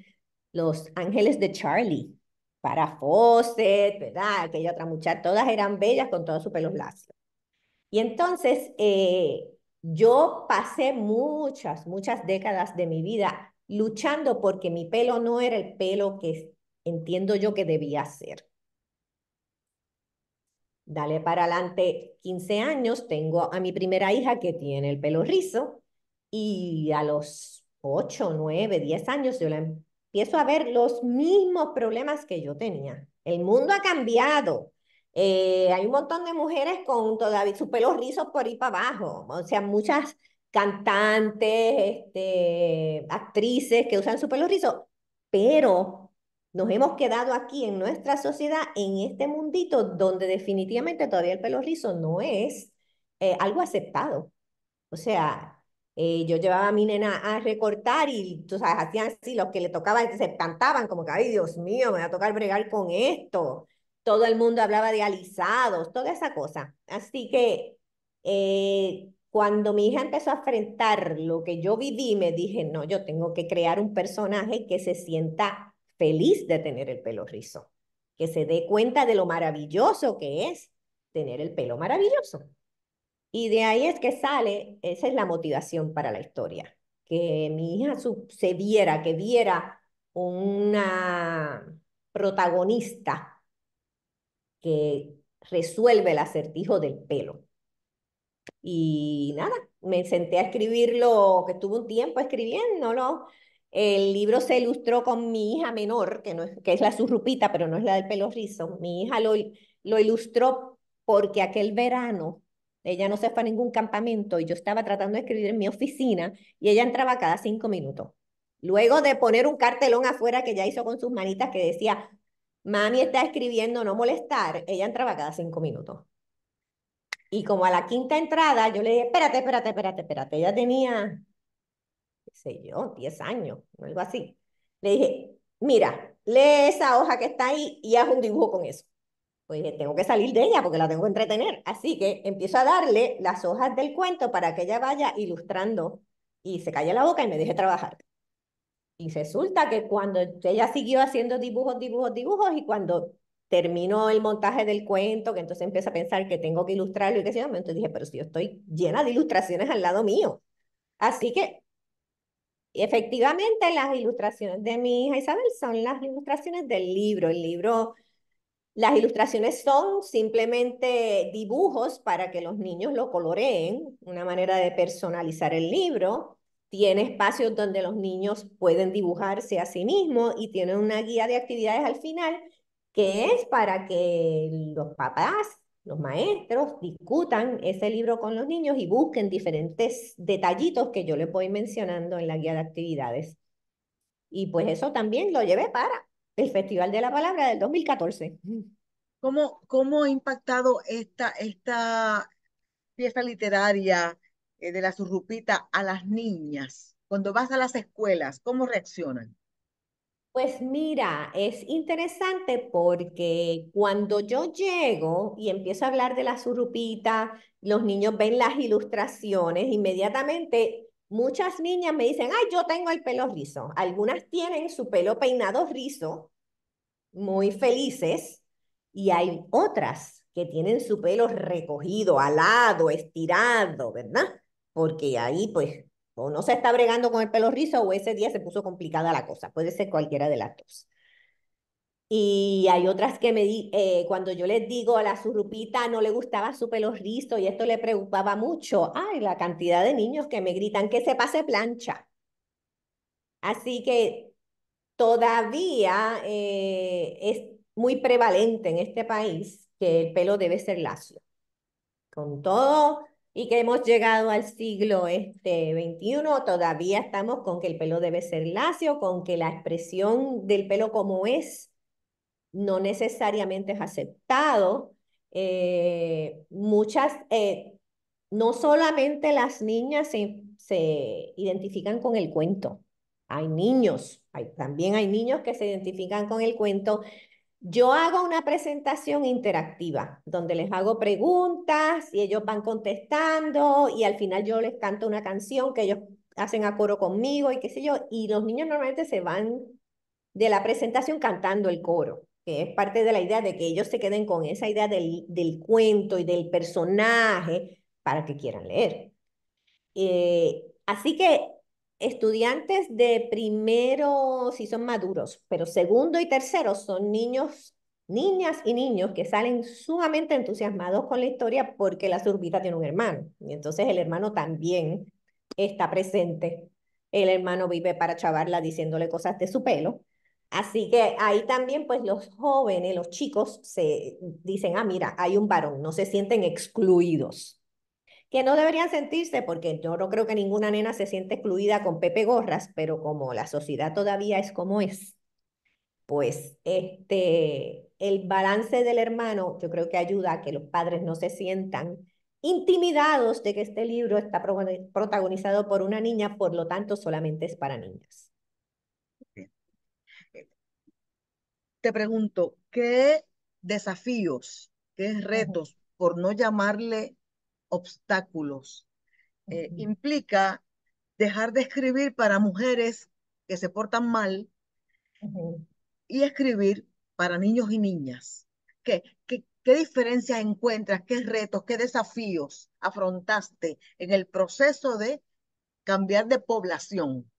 los ángeles de Charlie, para Fawcett, ¿verdad? Aquella otra muchacha, todas eran bellas con todos sus pelos lacios. Y entonces eh, yo pasé muchas, muchas décadas de mi vida luchando porque mi pelo no era el pelo que entiendo yo que debía ser. Dale para adelante 15 años, tengo a mi primera hija que tiene el pelo rizo y a los 8, 9, 10 años yo la em- empiezo a ver los mismos problemas que yo tenía. El mundo ha cambiado. Eh, hay un montón de mujeres con todavía sus pelos rizos por ahí para abajo. O sea, muchas cantantes, este, actrices que usan su pelo rizo. Pero nos hemos quedado aquí en nuestra sociedad, en este mundito, donde definitivamente todavía el pelo rizo no es eh, algo aceptado. O sea, eh, yo llevaba a mi nena a recortar y, tú sabes, hacían así, los que le tocaba se espantaban, como que, ay, Dios mío, me va a tocar bregar con esto. Todo el mundo hablaba de alisados, toda esa cosa. Así que eh, cuando mi hija empezó a enfrentar lo que yo viví, me dije, no, yo tengo que crear un personaje que se sienta feliz de tener el pelo rizo, que se dé cuenta de lo maravilloso que es tener el pelo maravilloso. Y de ahí es que sale, esa es la motivación para la historia, que mi hija se viera, que viera una protagonista que resuelve el acertijo del pelo. Y nada, me senté a escribirlo, que estuve un tiempo escribiéndolo. El libro se ilustró con mi hija menor, que, no es, que es la surrupita, pero no es la del pelo rizo. Mi hija lo ilustró porque aquel verano ella no se fue a ningún campamento y yo estaba tratando de escribir en mi oficina y ella entraba cada cinco minutos. Luego de poner un cartelón afuera que ya hizo con sus manitas que decía, mami está escribiendo, no molestar, ella entraba cada cinco minutos. Y como a la quinta entrada, yo le dije, espérate, espérate, espérate, espérate. Ella tenía, qué sé yo, 10 años, algo así. Le dije, mira, lee esa hoja que está ahí y haz un dibujo con eso pues tengo que salir de ella porque la tengo que entretener. Así que empiezo a darle las hojas del cuento para que ella vaya ilustrando y se calle la boca y me deje trabajar. Y resulta que cuando ella siguió haciendo dibujos, dibujos, dibujos y cuando terminó el montaje del cuento, que entonces empieza a pensar que tengo que ilustrarlo y que se entonces dije, pero si yo estoy llena de ilustraciones al lado mío. Así que efectivamente las ilustraciones de mi hija Isabel son las ilustraciones del libro. El libro las ilustraciones son simplemente dibujos para que los niños lo coloreen, una manera de personalizar el libro. Tiene espacios donde los niños pueden dibujarse a sí mismos y tiene una guía de actividades al final que es para que los papás, los maestros discutan ese libro con los niños y busquen diferentes detallitos que yo les voy mencionando en la guía de actividades. Y pues eso también lo llevé para el Festival de la Palabra del 2014. ¿Cómo, cómo ha impactado esta, esta pieza literaria eh, de la surrupita a las niñas? Cuando vas a las escuelas, ¿cómo reaccionan? Pues mira, es interesante porque cuando yo llego y empiezo a hablar de la surrupita, los niños ven las ilustraciones, inmediatamente Muchas niñas me dicen, ay, yo tengo el pelo rizo. Algunas tienen su pelo peinado rizo, muy felices, y hay otras que tienen su pelo recogido, alado, estirado, ¿verdad? Porque ahí pues o no se está bregando con el pelo rizo o ese día se puso complicada la cosa. Puede ser cualquiera de las dos. Y hay otras que me di, eh, cuando yo les digo a la surrupita no le gustaba su pelo rizo y esto le preocupaba mucho. Ay, la cantidad de niños que me gritan que se pase plancha. Así que todavía eh, es muy prevalente en este país que el pelo debe ser lacio. Con todo y que hemos llegado al siglo este, 21, todavía estamos con que el pelo debe ser lacio, con que la expresión del pelo como es no necesariamente es aceptado. Eh, muchas, eh, no solamente las niñas se, se, identifican con el cuento, hay niños, hay, también hay niños que se identifican con el cuento. Yo hago una presentación interactiva donde les hago preguntas y ellos van contestando y al final yo les canto una canción que ellos hacen a coro conmigo y qué sé yo, y los niños normalmente se van de la presentación cantando el coro que es parte de la idea de que ellos se queden con esa idea del, del cuento y del personaje para que quieran leer. Eh, así que estudiantes de primero, si son maduros, pero segundo y tercero son niños, niñas y niños que salen sumamente entusiasmados con la historia porque la zurbita tiene un hermano. Y entonces el hermano también está presente. El hermano vive para chavarla diciéndole cosas de su pelo. Así que ahí también pues los jóvenes, los chicos se dicen, ah, mira, hay un varón, no se sienten excluidos. Que no deberían sentirse porque yo no creo que ninguna nena se siente excluida con Pepe Gorras, pero como la sociedad todavía es como es, pues este, el balance del hermano yo creo que ayuda a que los padres no se sientan intimidados de que este libro está protagonizado por una niña, por lo tanto solamente es para niñas. te pregunto, ¿qué desafíos, qué retos, por no llamarle obstáculos, eh, implica dejar de escribir para mujeres que se portan mal y escribir para niños y niñas? qué, qué diferencias encuentras? ¿Qué retos, qué desafíos afrontaste en el proceso de cambiar de población?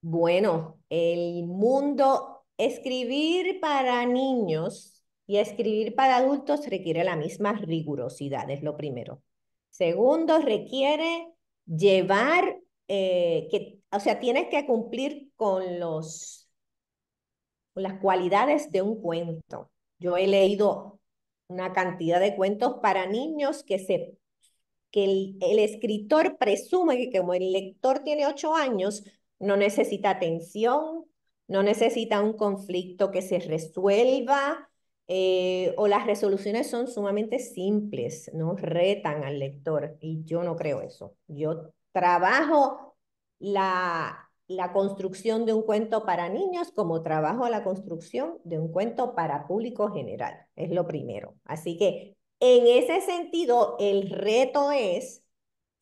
Bueno, el mundo Escribir para niños y escribir para adultos requiere la misma rigurosidad, es lo primero. Segundo, requiere llevar, eh, que, o sea, tienes que cumplir con los, las cualidades de un cuento. Yo he leído una cantidad de cuentos para niños que se que el, escritor presume que como el lector tiene ocho años, no necesita atención, no necesita un conflicto que se resuelva eh, o las resoluciones son sumamente simples, no retan al lector y yo no creo eso. Yo trabajo la, la construcción de un cuento para niños como trabajo la construcción de un cuento para público general, es lo primero. Así que en ese sentido, el reto es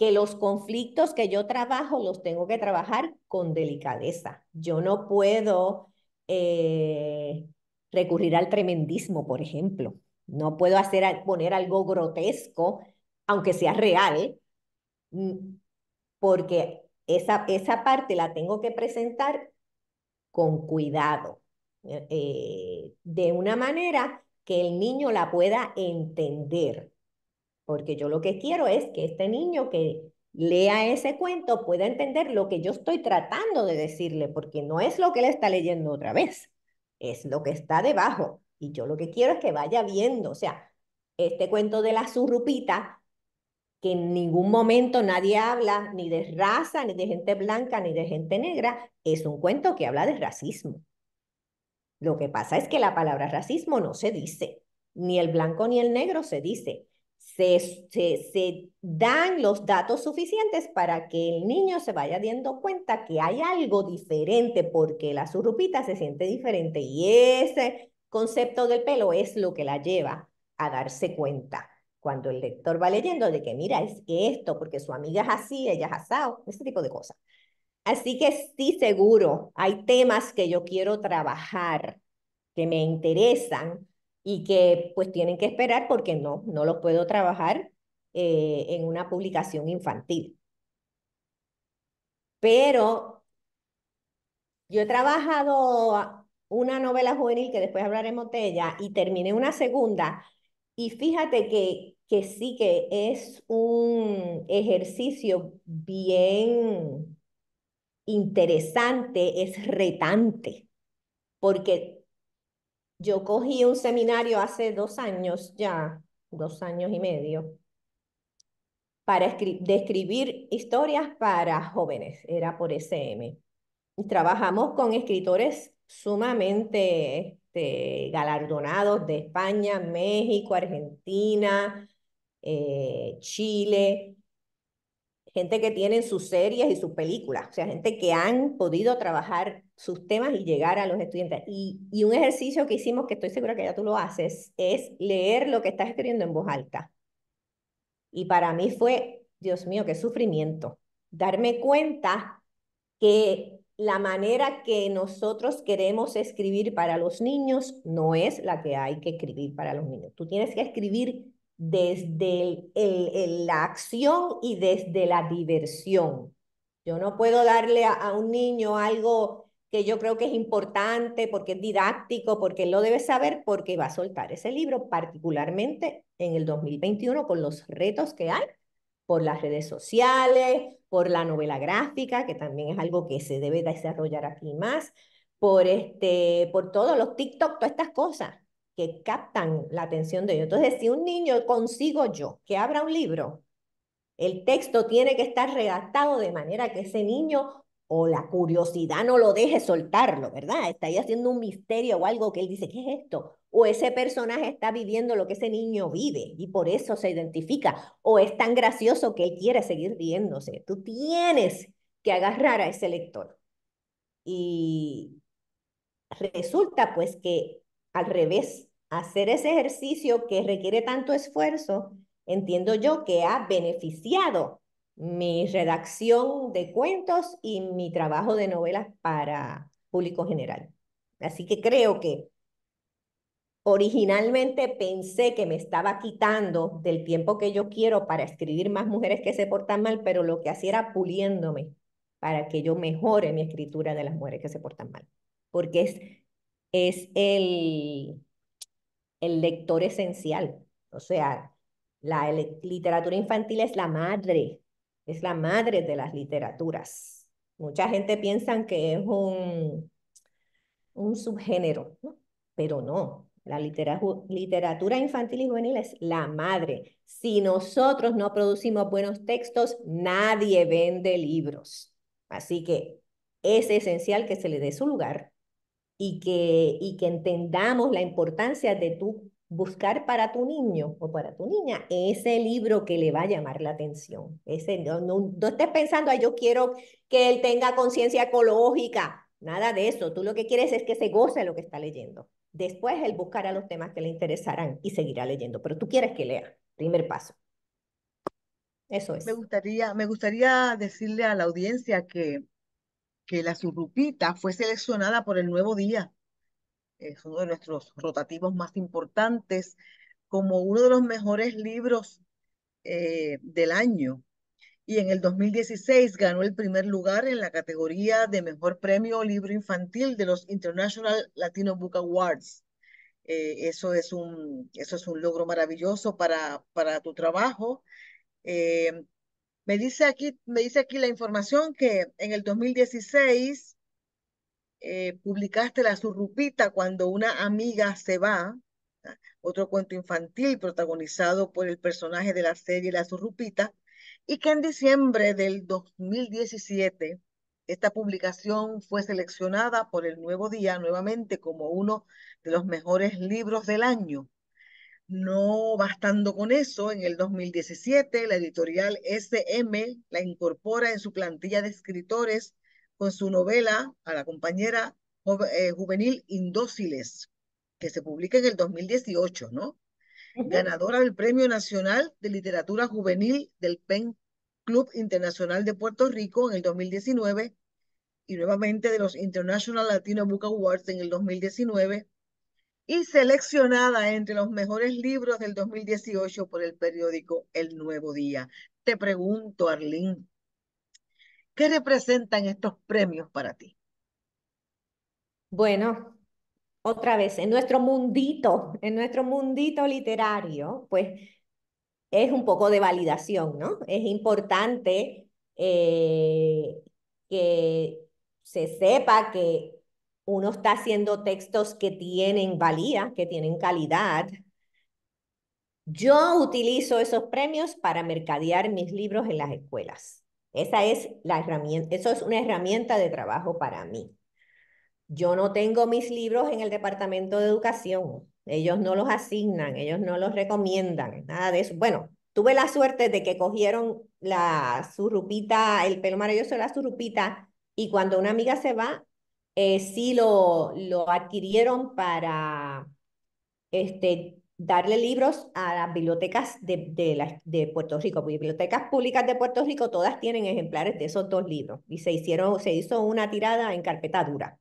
que los conflictos que yo trabajo los tengo que trabajar con delicadeza. Yo no puedo eh, recurrir al tremendismo, por ejemplo. No puedo hacer, poner algo grotesco, aunque sea real, mm, porque esa, esa parte la tengo que presentar con cuidado, eh, eh, de una manera que el niño la pueda entender porque yo lo que quiero es que este niño que lea ese cuento pueda entender lo que yo estoy tratando de decirle, porque no es lo que él está leyendo otra vez, es lo que está debajo. Y yo lo que quiero es que vaya viendo, o sea, este cuento de la surrupita, que en ningún momento nadie habla ni de raza, ni de gente blanca, ni de gente negra, es un cuento que habla de racismo. Lo que pasa es que la palabra racismo no se dice, ni el blanco ni el negro se dice, se, dan los datos suficientes para que el niño se vaya dando cuenta que hay algo diferente porque la surrupita se siente diferente y ese concepto del pelo es lo que la lleva a darse cuenta. Cuando el lector va leyendo de que mira, es esto, porque su amiga es así, ella es asado, ese tipo de cosas. Así que sí, seguro, hay temas que yo quiero trabajar, que me interesan, y que pues tienen que esperar porque no, no los puedo trabajar eh, en una publicación infantil. Pero yo he trabajado una novela juvenil que después hablaremos de ella y terminé una segunda y fíjate que, que sí que es un ejercicio bien interesante, es retante, porque yo cogí un seminario hace dos años ya, dos años y medio, para escribir historias para jóvenes, era por SM. Y trabajamos con escritores sumamente este, galardonados de España, México, Argentina, eh, Chile, gente que tienen sus series y sus películas, o sea, gente que han podido trabajar sus temas y llegar a los estudiantes. Y, y un ejercicio que hicimos, que estoy segura que ya tú lo haces, es leer lo que estás escribiendo en voz alta. Y para mí fue, Dios mío, qué sufrimiento, darme cuenta que la manera que nosotros queremos escribir para los niños no es la que hay que escribir para los niños. Tú tienes que escribir desde la acción y desde la diversión. Yo no puedo darle a, un niño algo que yo creo que es importante porque es didáctico, porque lo debe saber, porque va a soltar ese libro, particularmente en el 2021 con los retos que hay por las redes sociales, por la novela gráfica, que también es algo que se debe desarrollar aquí más, por, este, por todos los TikTok, todas estas cosas que captan la atención de ellos. Entonces, si un niño consigo yo que abra un libro, el texto tiene que estar redactado de manera que ese niño o la curiosidad no lo deje soltarlo, ¿verdad? Está ahí haciendo un misterio o algo que él dice, ¿qué es esto? O ese personaje está viviendo lo que ese niño vive y por eso se identifica. O es tan gracioso que él quiere seguir viéndose Tú tienes que agarrar a ese lector. Y resulta pues que al revés, hacer ese ejercicio que requiere tanto esfuerzo, entiendo yo que ha beneficiado mi redacción de cuentos y mi trabajo de novelas para público general. Así que creo que originalmente pensé que me estaba quitando del tiempo que yo quiero para escribir más mujeres que se portan mal, pero lo que hacía era puliéndome para que yo mejore mi escritura de las mujeres que se portan mal. Porque es es el, el lector esencial. O sea, la literatura infantil es la madre, es la madre de las literaturas. Mucha gente piensa que es un, un subgénero, pero no. La literatura infantil y juvenil es la madre. Si nosotros no producimos buenos textos, nadie vende libros. Así que es esencial que se le dé su lugar y que, y que entendamos la importancia de tú buscar para tu niño o para tu niña ese libro que le va a llamar la atención. Ese, no, no, estés pensando, Ay, yo quiero que él tenga conciencia ecológica, nada de eso. Tú lo que quieres es que se goce lo que está leyendo. Después él buscará los temas que le interesarán y seguirá leyendo, pero tú quieres que lea. Primer paso. Eso es. Me gustaría, me gustaría decirle a la audiencia que que la surrupita fue seleccionada por el Nuevo Día. Es uno de nuestros rotativos más importantes, como uno de los mejores libros eh, del año. Y en el 2016 ganó el primer lugar en la categoría de mejor premio libro infantil de los International Latino Book Awards. Eh, eso, es un, eso es un logro maravilloso para, para tu trabajo. Eh, me dice aquí, me dice aquí la información que en el 2016 eh, publicaste La Surrupita cuando una amiga se va, ah, otro cuento infantil protagonizado por el personaje de la serie La Surrupita, y que en diciembre del 2017 esta publicación fue seleccionada por el Nuevo Día nuevamente como uno de los mejores libros del año. No bastando con eso, en el 2017 la editorial SM la incorpora en su plantilla de escritores con su novela a la compañera eh, juvenil Indóciles, que se publica en el 2018, ¿no? Ganadora del Premio Nacional de Literatura Juvenil del PEN Club Internacional de Puerto Rico en el 2019 y nuevamente de los International Latino Book Awards en el 2019 y seleccionada entre los mejores libros del 2018 por el periódico El Nuevo Día. Te pregunto, Arlín, ¿qué representan estos premios para ti? Bueno, otra vez, en nuestro mundito, en nuestro mundito literario, pues es un poco de validación, ¿no? Es importante eh, que se sepa que uno está haciendo textos que tienen valía, que tienen calidad. Yo utilizo esos premios para mercadear mis libros en las escuelas. Esa es la herramienta, eso es una herramienta de trabajo para mí. Yo no tengo mis libros en el departamento de educación. Ellos no los asignan, ellos no los recomiendan, nada de eso. Bueno, tuve la suerte de que cogieron la surrupita, el pelo maravilloso de la surrupita, y cuando una amiga se va, eh, sí lo, lo adquirieron para este, darle libros a las bibliotecas de, de, de, Puerto Rico. Bibliotecas públicas de Puerto Rico todas tienen ejemplares de esos dos libros y se, hicieron, se hizo una tirada en carpeta dura.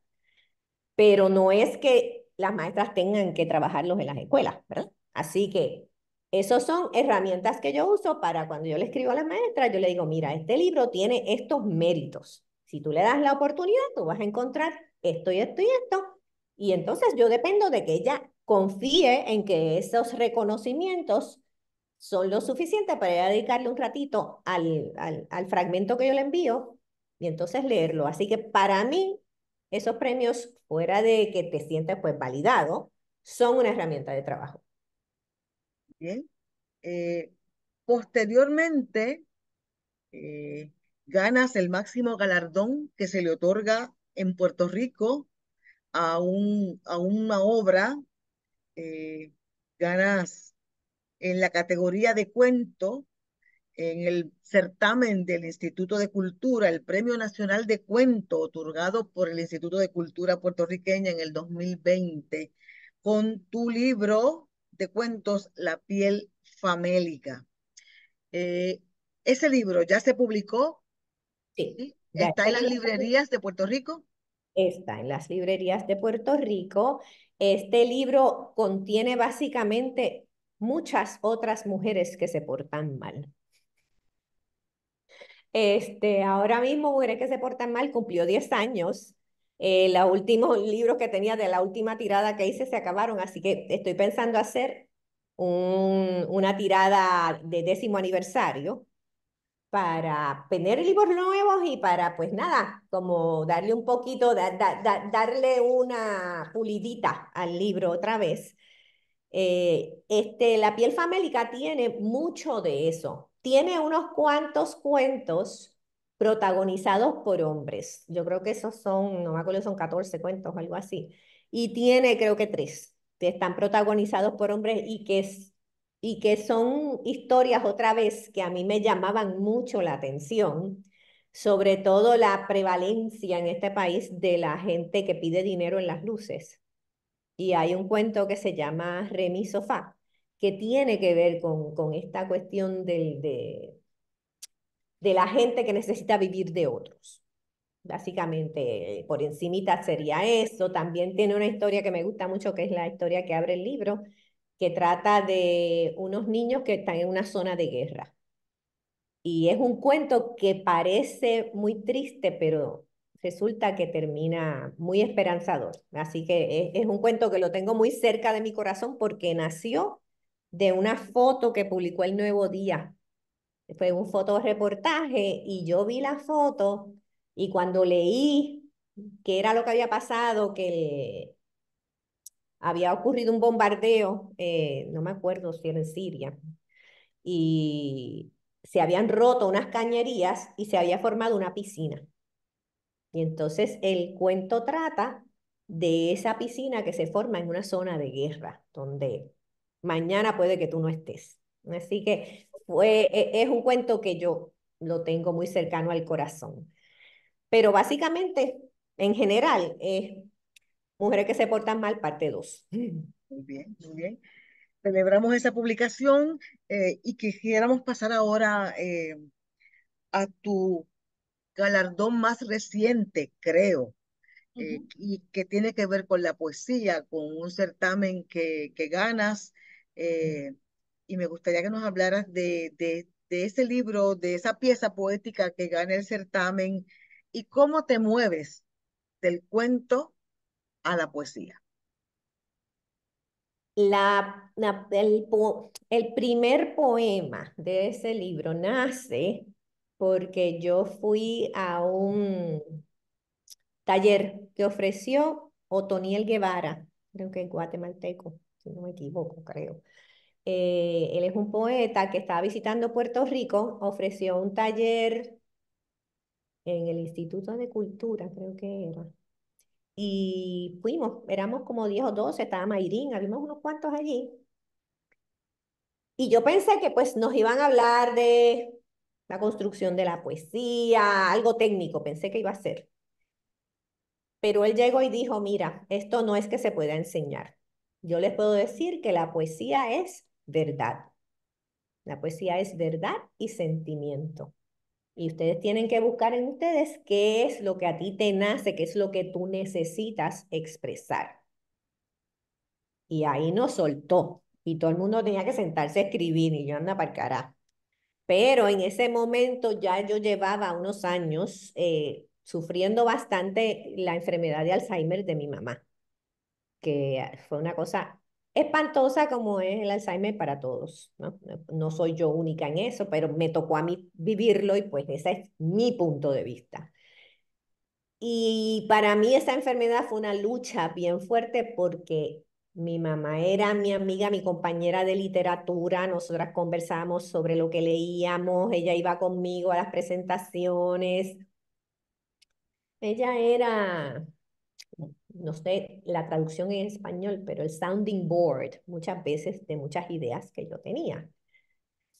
Pero no es que las maestras tengan que trabajarlos en las escuelas, ¿verdad? Así que esas son herramientas que yo uso para cuando yo le escribo a las maestras, yo le digo, mira, este libro tiene estos méritos. Si tú le das la oportunidad, tú vas a encontrar esto y esto y esto. Y entonces yo dependo de que ella confíe en que esos reconocimientos son lo suficiente para dedicarle un ratito al, al, fragmento que yo le envío y entonces leerlo. Así que para mí, esos premios, fuera de que te sientas pues validado, son una herramienta de trabajo. Bien. Eh, posteriormente, eh, ganas el máximo galardón que se le otorga en Puerto Rico a, un, a una obra, eh, ganas en la categoría de cuento, en el certamen del Instituto de Cultura, el Premio Nacional de Cuento otorgado por el Instituto de Cultura puertorriqueña en el 2020, con tu libro de cuentos La piel famélica. Eh, ese libro ya se publicó ¿Está, en las librerías de Puerto Rico? Está en las librerías de Puerto Rico. Este libro contiene básicamente muchas otras mujeres que se portan mal. Este, ahora mismo Mujeres que se portan mal cumplió 10 años. Eh, los últimos libros que tenía de la última tirada que hice se acabaron, así que estoy pensando hacer un, una tirada de décimo aniversario para tener libros nuevos y para, pues nada, como darle un poquito, darle una pulidita al libro otra vez. Eh, este, la piel famélica tiene mucho de eso. Tiene unos cuantos cuentos protagonizados por hombres. Yo creo que esos son, no me acuerdo, son 14 cuentos o algo así. Y tiene, creo que tres, que están protagonizados por hombres y que es, y que son historias otra vez que a mí me llamaban mucho la atención, sobre todo la prevalencia en este país de la gente que pide dinero en las luces. Y hay un cuento que se llama Remi Sofá, que tiene que ver con, esta cuestión del, de, de la gente que necesita vivir de otros. Básicamente, eh, por encimita sería eso. También tiene una historia que me gusta mucho, que es la historia que abre el libro, que trata de unos niños que están en una zona de guerra. Y es un cuento que parece muy triste, pero resulta que termina muy esperanzador. Así que es, un cuento que lo tengo muy cerca de mi corazón porque nació de una foto que publicó el Nuevo Día. Fue un foto reportaje y yo vi la foto y cuando leí que era lo que había pasado, que había ocurrido un bombardeo, eh, no me acuerdo si era en Siria, y se habían roto unas cañerías y se había formado una piscina. Y entonces el cuento trata de esa piscina que se forma en una zona de guerra, donde mañana puede que tú no estés. Así que fue, e, es un cuento que yo lo tengo muy cercano al corazón. Pero básicamente, en general, es Mujeres que se portan mal, parte 2. Muy bien, muy bien. Celebramos esa publicación eh, y quisiéramos pasar ahora eh, a tu galardón más reciente, creo, eh, y que tiene que ver con la poesía, con un certamen que, que ganas. Y me gustaría que nos hablaras de, de, de ese libro, de esa pieza poética que gana el certamen y cómo te mueves del cuento a la poesía? La, el, primer poema de ese libro nace porque yo fui a un taller que ofreció Otoniel Guevara, creo que es guatemalteco, si no me equivoco, creo. Eh, él es un poeta que estaba visitando Puerto Rico, ofreció un taller en el Instituto de Cultura, creo que era, y fuimos, éramos como 10 o 12, estaba Mayrín, habíamos unos cuantos allí. Y yo pensé que pues nos iban a hablar de la construcción de la poesía, algo técnico, pensé que iba a ser. Pero él llegó y dijo, mira, esto no es que se pueda enseñar. Yo les puedo decir que la poesía es verdad. La poesía es verdad y sentimiento. Y ustedes tienen que buscar en ustedes qué es lo que a ti te nace, qué es lo que tú necesitas expresar. Y ahí nos soltó. Y todo el mundo tenía que sentarse a escribir y yo anda para Pero en ese momento ya yo llevaba unos años eh, sufriendo bastante la enfermedad de Alzheimer de mi mamá, que fue una cosa espantosa como es el Alzheimer para todos. ¿no? no soy yo única en eso, pero me tocó a mí vivirlo y pues ese es mi punto de vista. Y para mí esa enfermedad fue una lucha bien fuerte porque mi mamá era mi amiga, mi compañera de literatura, nosotras conversábamos sobre lo que leíamos, ella iba conmigo a las presentaciones. Ella era no sé la traducción en español, pero el sounding board muchas veces de muchas ideas que yo tenía.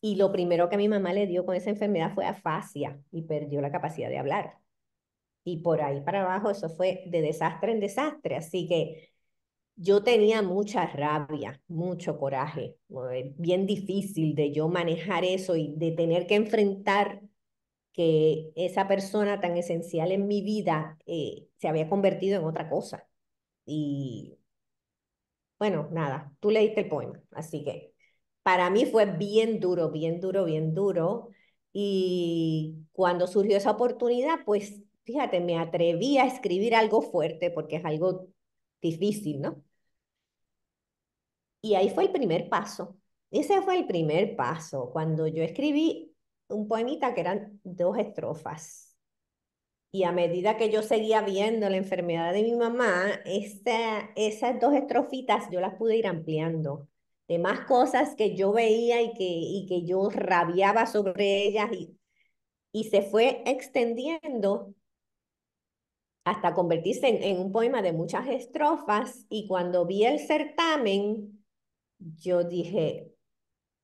Y lo primero que mi mamá le dio con esa enfermedad fue afasia y perdió la capacidad de hablar. Y por ahí para abajo eso fue de desastre en desastre. Así que yo tenía mucha rabia, mucho coraje, eh, bien difícil de yo manejar eso y de tener que enfrentar que esa persona tan esencial en mi vida eh, se había convertido en otra cosa. Y bueno, nada, tú leíste el poema, así que para mí fue bien duro, bien duro, bien duro. Y cuando surgió esa oportunidad, pues fíjate, me atreví a escribir algo fuerte porque es algo difícil, ¿no? Y ahí fue el primer paso. Ese fue el primer paso. Cuando yo escribí un poemita que eran dos estrofas. Y a medida que yo seguía viendo la enfermedad de mi mamá, esta esas dos estrofitas yo las pude ir ampliando de más cosas que yo veía y que, y que yo rabiaba sobre ellas y, y se fue extendiendo hasta convertirse en, un poema de muchas estrofas y cuando vi el certamen, yo dije,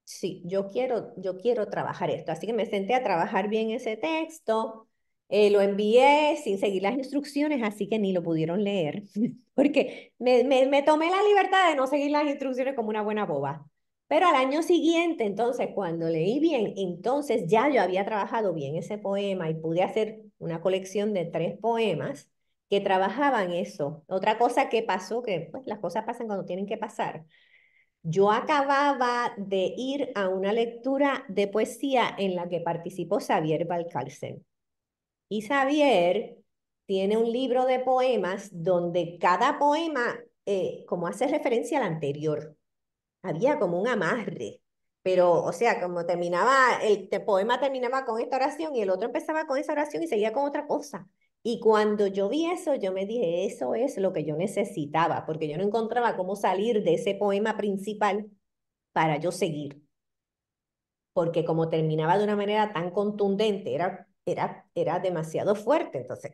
sí, yo quiero, yo quiero trabajar esto. Así que me senté a trabajar bien ese texto, eh, lo envié sin seguir las instrucciones, así que ni lo pudieron leer, [laughs] porque me, tomé la libertad de no seguir las instrucciones como una buena boba. Pero al año siguiente, entonces, cuando leí bien, entonces ya yo había trabajado bien ese poema y pude hacer una colección de tres poemas que trabajaban eso. Otra cosa que pasó, que pues, las cosas pasan cuando tienen que pasar, yo acababa de ir a una lectura de poesía en la que participó Xavier Valcárcel. Y Xavier tiene un libro de poemas donde cada poema, eh, como hace referencia al anterior, había como un amarre. Pero, o sea, como terminaba, el, el poema terminaba con esta oración y el otro empezaba con esa oración y seguía con otra cosa. Y cuando yo vi eso, yo me dije, eso es lo que yo necesitaba, porque yo no encontraba cómo salir de ese poema principal para yo seguir. Porque como terminaba de una manera tan contundente, era, era, era demasiado fuerte. Entonces,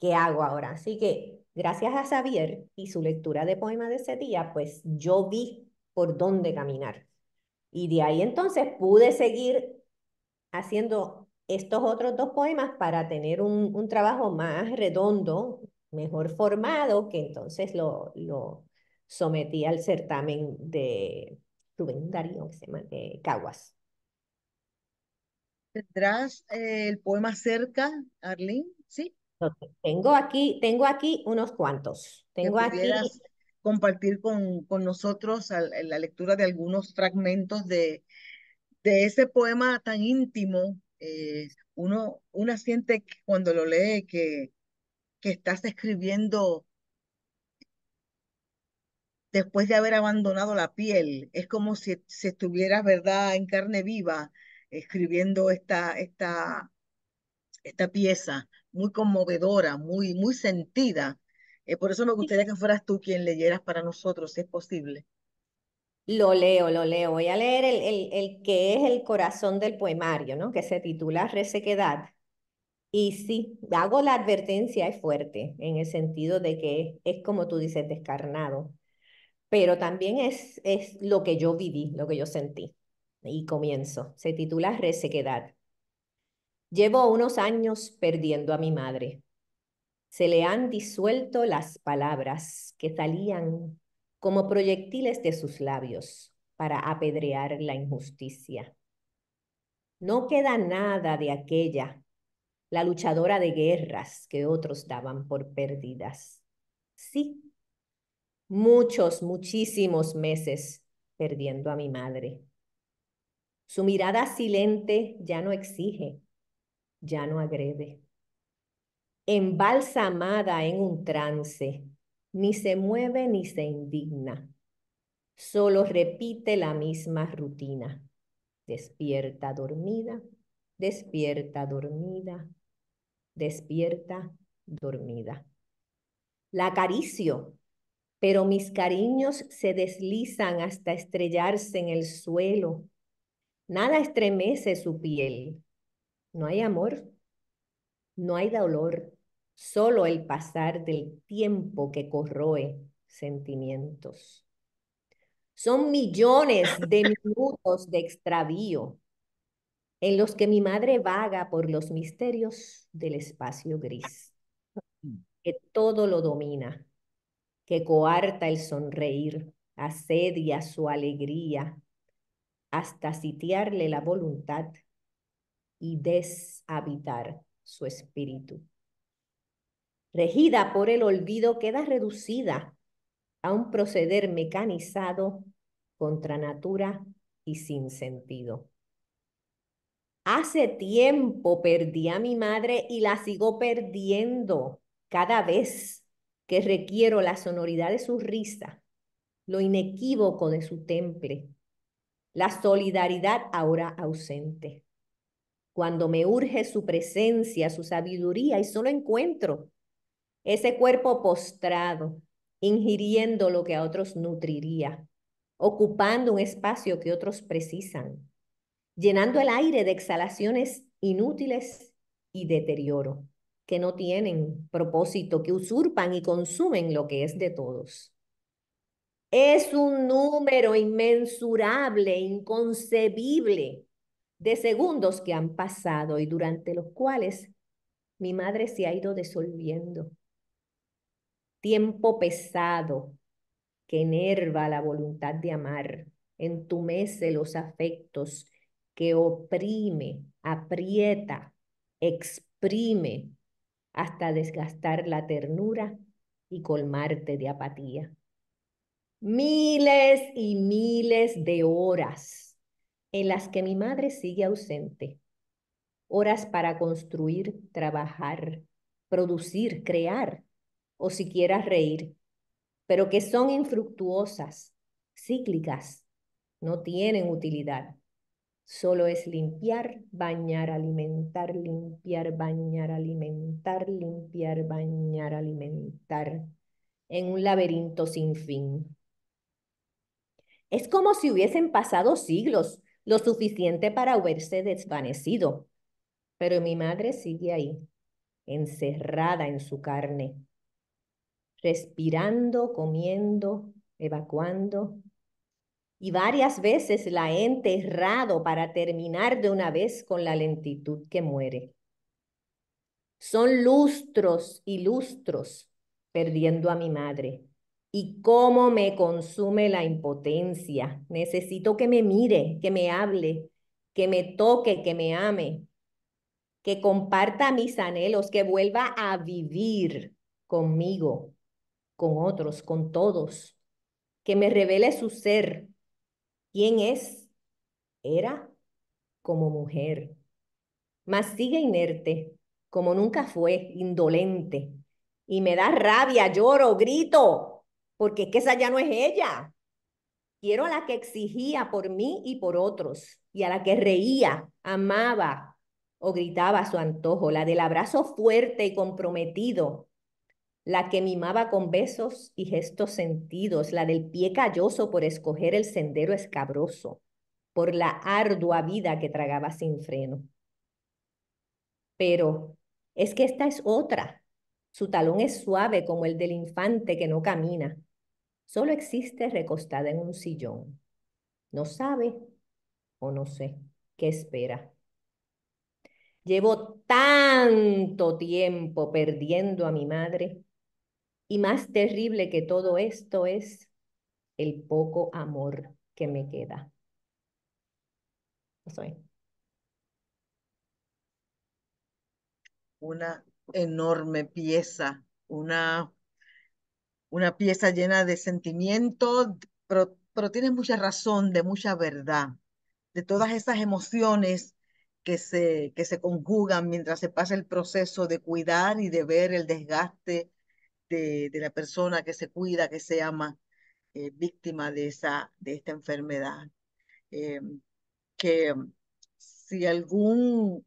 ¿qué hago ahora? Así que gracias a Xavier y su lectura de poema de ese día, pues yo vi por dónde caminar. Y de ahí entonces pude seguir haciendo estos otros dos poemas para tener un, trabajo más redondo, mejor formado, que entonces lo, lo sometí al certamen de Rubén que se llama Caguas. ¿Tendrás eh, el poema cerca, Arlene? Sí. tengo aquí, tengo aquí unos cuantos. Tengo aquí. Compartir con, con nosotros la lectura de algunos fragmentos de, de ese poema tan íntimo eh, uno, una siente cuando lo lee que, que estás escribiendo después de haber abandonado la piel. Es como si, estuvieras, ¿verdad?, en carne viva escribiendo esta, esta, esta pieza, muy conmovedora, muy, muy sentida. Eh, por eso me gustaría que fueras tú quien leyeras para nosotros, si es posible. Lo leo, lo leo. Voy a leer el, que es el corazón del poemario, ¿no? Que se titula Resequedad. Y sí, hago la advertencia, es fuerte, en el sentido de que es como tú dices, descarnado, pero también es, es lo que yo viví, lo que yo sentí. Y comienzo. Se titula Resequedad. Llevo unos años perdiendo a mi madre. Se le han disuelto las palabras que salían como proyectiles de sus labios para apedrear la injusticia. No queda nada de aquella, la luchadora de guerras que otros daban por perdidas. Sí, muchos, muchísimos meses perdiendo a mi madre. Su mirada silente ya no exige, ya no agrede. Embalsamada en un trance, ni se mueve ni se indigna. Solo repite la misma rutina. Despierta dormida, despierta dormida, despierta dormida. La acaricio, pero mis cariños se deslizan hasta estrellarse en el suelo. Nada estremece su piel. No hay amor, no hay dolor, Solo el pasar del tiempo que corroe sentimientos. Son millones de minutos de extravío en los que mi madre vaga por los misterios del espacio gris, que todo lo domina, que coarta el sonreír, asedia su alegría, hasta sitiarle la voluntad y deshabitar su espíritu regida por el olvido, queda reducida a un proceder mecanizado contra natura y sin sentido. Hace tiempo perdí a mi madre y la sigo perdiendo cada vez que requiero la sonoridad de su risa, lo inequívoco de su temple, la solidaridad ahora ausente. Cuando me urge su presencia, su sabiduría, y solo encuentro ese cuerpo postrado, ingiriendo lo que a otros nutriría, ocupando un espacio que otros precisan, llenando el aire de exhalaciones inútiles y deterioro, que no tienen propósito, que usurpan y consumen lo que es de todos. Es un número inmensurable, inconcebible de segundos que han pasado y durante los cuales mi madre se ha ido disolviendo tiempo pesado que enerva la voluntad de amar, entumece los afectos, que oprime, aprieta, exprime hasta desgastar la ternura y colmarte de apatía. Miles y miles de horas en las que mi madre sigue ausente. Horas para construir, trabajar, producir, crear, o siquiera reír, pero que son infructuosas, cíclicas, no tienen utilidad. Solo es limpiar, bañar, alimentar, limpiar, bañar, alimentar, limpiar, bañar, alimentar, en un laberinto sin fin. Es como si hubiesen pasado siglos, lo suficiente para haberse desvanecido. Pero mi madre sigue ahí, encerrada en su carne, respirando, comiendo, evacuando. Y varias veces la he enterrado para terminar de una vez con la lentitud que muere. Son lustros y lustros perdiendo a mi madre. Y cómo me consume la impotencia. Necesito que me mire, que me hable, que me toque, que me ame, que comparta mis anhelos, que vuelva a vivir conmigo, con otros, con todos, que me revele su ser, quién es, era como mujer, mas sigue inerte, como nunca fue, indolente, y me da rabia, lloro, grito, porque es que esa ya no es ella. Quiero a la que exigía por mí y por otros, y a la que reía, amaba o gritaba a su antojo, la del abrazo fuerte y comprometido, la que mimaba con besos y gestos sentidos, la del pie calloso por escoger el sendero escabroso, por la ardua vida que tragaba sin freno. Pero es que esta es otra. Su talón es suave como el del infante que no camina. Solo existe recostada en un sillón. No sabe o no sé qué espera. Llevo tanto tiempo perdiendo a mi madre y más terrible que todo esto es el poco amor que me queda. Una enorme pieza, una, una pieza llena de sentimiento, pero, pero tienes mucha razón, de mucha verdad, de todas esas emociones que se, que se conjugan mientras se pasa el proceso de cuidar y de ver el desgaste de, la persona que se cuida, que se ama, eh, víctima de, esa, de esta enfermedad. Eh, que si algún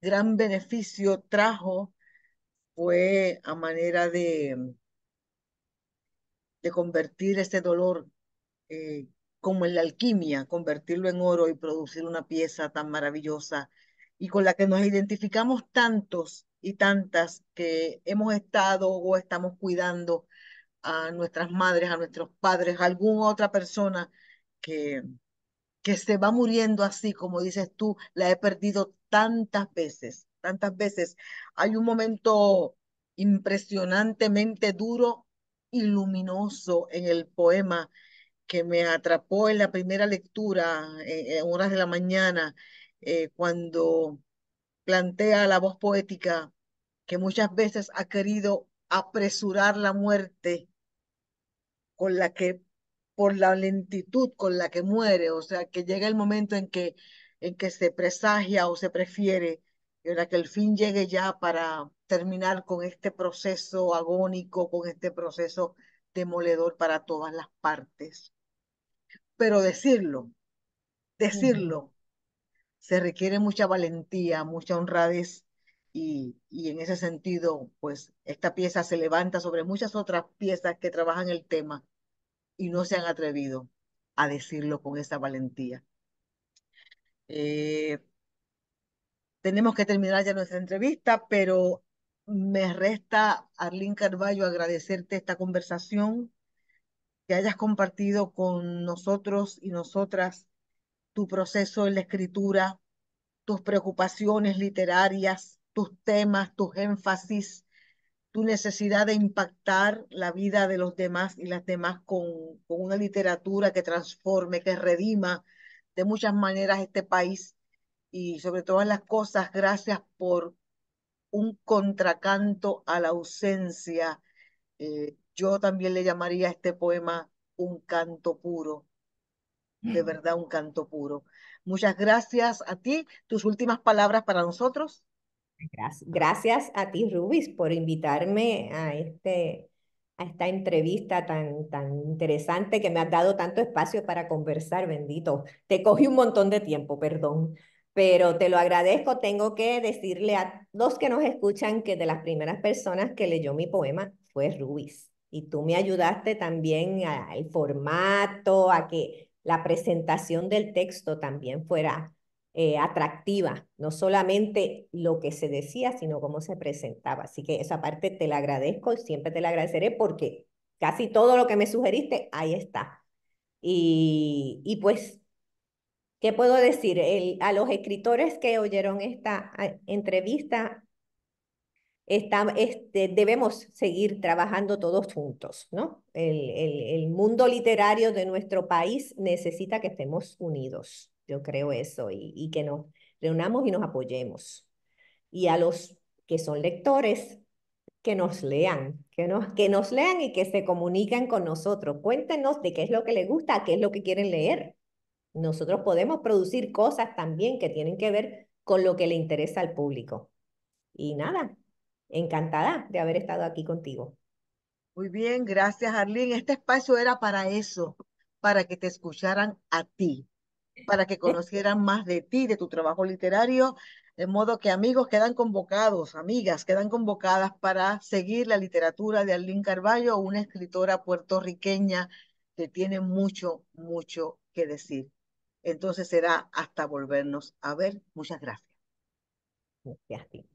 gran beneficio trajo fue a manera de, de convertir ese dolor eh, como en la alquimia, convertirlo en oro y producir una pieza tan maravillosa y con la que nos identificamos tantos y tantas que hemos estado o estamos cuidando a nuestras madres, a nuestros padres, a alguna otra persona que, que se va muriendo así, como dices tú, la he perdido tantas veces, tantas veces. Hay un momento impresionantemente duro y luminoso en el poema que me atrapó en la primera lectura, eh, en horas de la mañana, eh, cuando plantea la voz poética que muchas veces ha querido apresurar la muerte con la que por la lentitud con la que muere, o sea, que llega el momento en que en que se presagia o se prefiere ahora que el fin llegue ya para terminar con este proceso agónico, con este proceso demoledor para todas las partes. Pero decirlo, decirlo, se requiere mucha valentía, mucha honradez y, y, en ese sentido, pues esta pieza se levanta sobre muchas otras piezas que trabajan el tema y no se han atrevido a decirlo con esa valentía. Eh, tenemos que terminar ya nuestra entrevista, pero me resta, Arlín Carballo, agradecerte esta conversación, que hayas compartido con nosotros y nosotras tu proceso en la escritura, tus preocupaciones literarias, tus temas, tus énfasis, tu necesidad de impactar la vida de los demás y las demás con, con una literatura que transforme, que redima de muchas maneras este país y sobre todas las cosas, gracias por un contracanto a la ausencia. Eh, yo también le llamaría a este poema un canto puro de verdad un canto puro. Muchas gracias a ti. Tus últimas palabras para nosotros. Gracias a ti, Rubis, por invitarme a, este, a esta entrevista tan, tan interesante que me has dado tanto espacio para conversar, bendito. Te cogí un montón de tiempo, perdón, pero te lo agradezco. Tengo que decirle a los que nos escuchan que de las primeras personas que leyó mi poema fue Rubis. Y tú me ayudaste también al formato, a que la presentación del texto también fuera eh, atractiva, no solamente lo que se decía, sino cómo se presentaba. Así que esa parte te la agradezco y siempre te la agradeceré porque casi todo lo que me sugeriste, ahí está. Y, pues, ¿qué puedo decir? a los escritores que oyeron esta entrevista, este, debemos seguir trabajando todos juntos, ¿no? El, mundo literario de nuestro país necesita que estemos unidos, yo creo eso, y, que nos reunamos y nos apoyemos. Y a los que son lectores, que nos lean, que nos, que nos lean y que se comuniquen con nosotros. Cuéntenos de qué es lo que les gusta, qué es lo que quieren leer. Nosotros podemos producir cosas también que tienen que ver con lo que le interesa al público. Y nada, encantada de haber estado aquí contigo. Muy bien, gracias Arlene. Este espacio era para eso, para que te escucharan a ti, para que conocieran más de ti, de tu trabajo literario, de modo que amigos quedan convocados, amigas quedan convocadas para seguir la literatura de Arlene Carballo, una escritora puertorriqueña que tiene mucho, mucho que decir. Entonces será hasta volvernos a ver. Muchas gracias. Gracias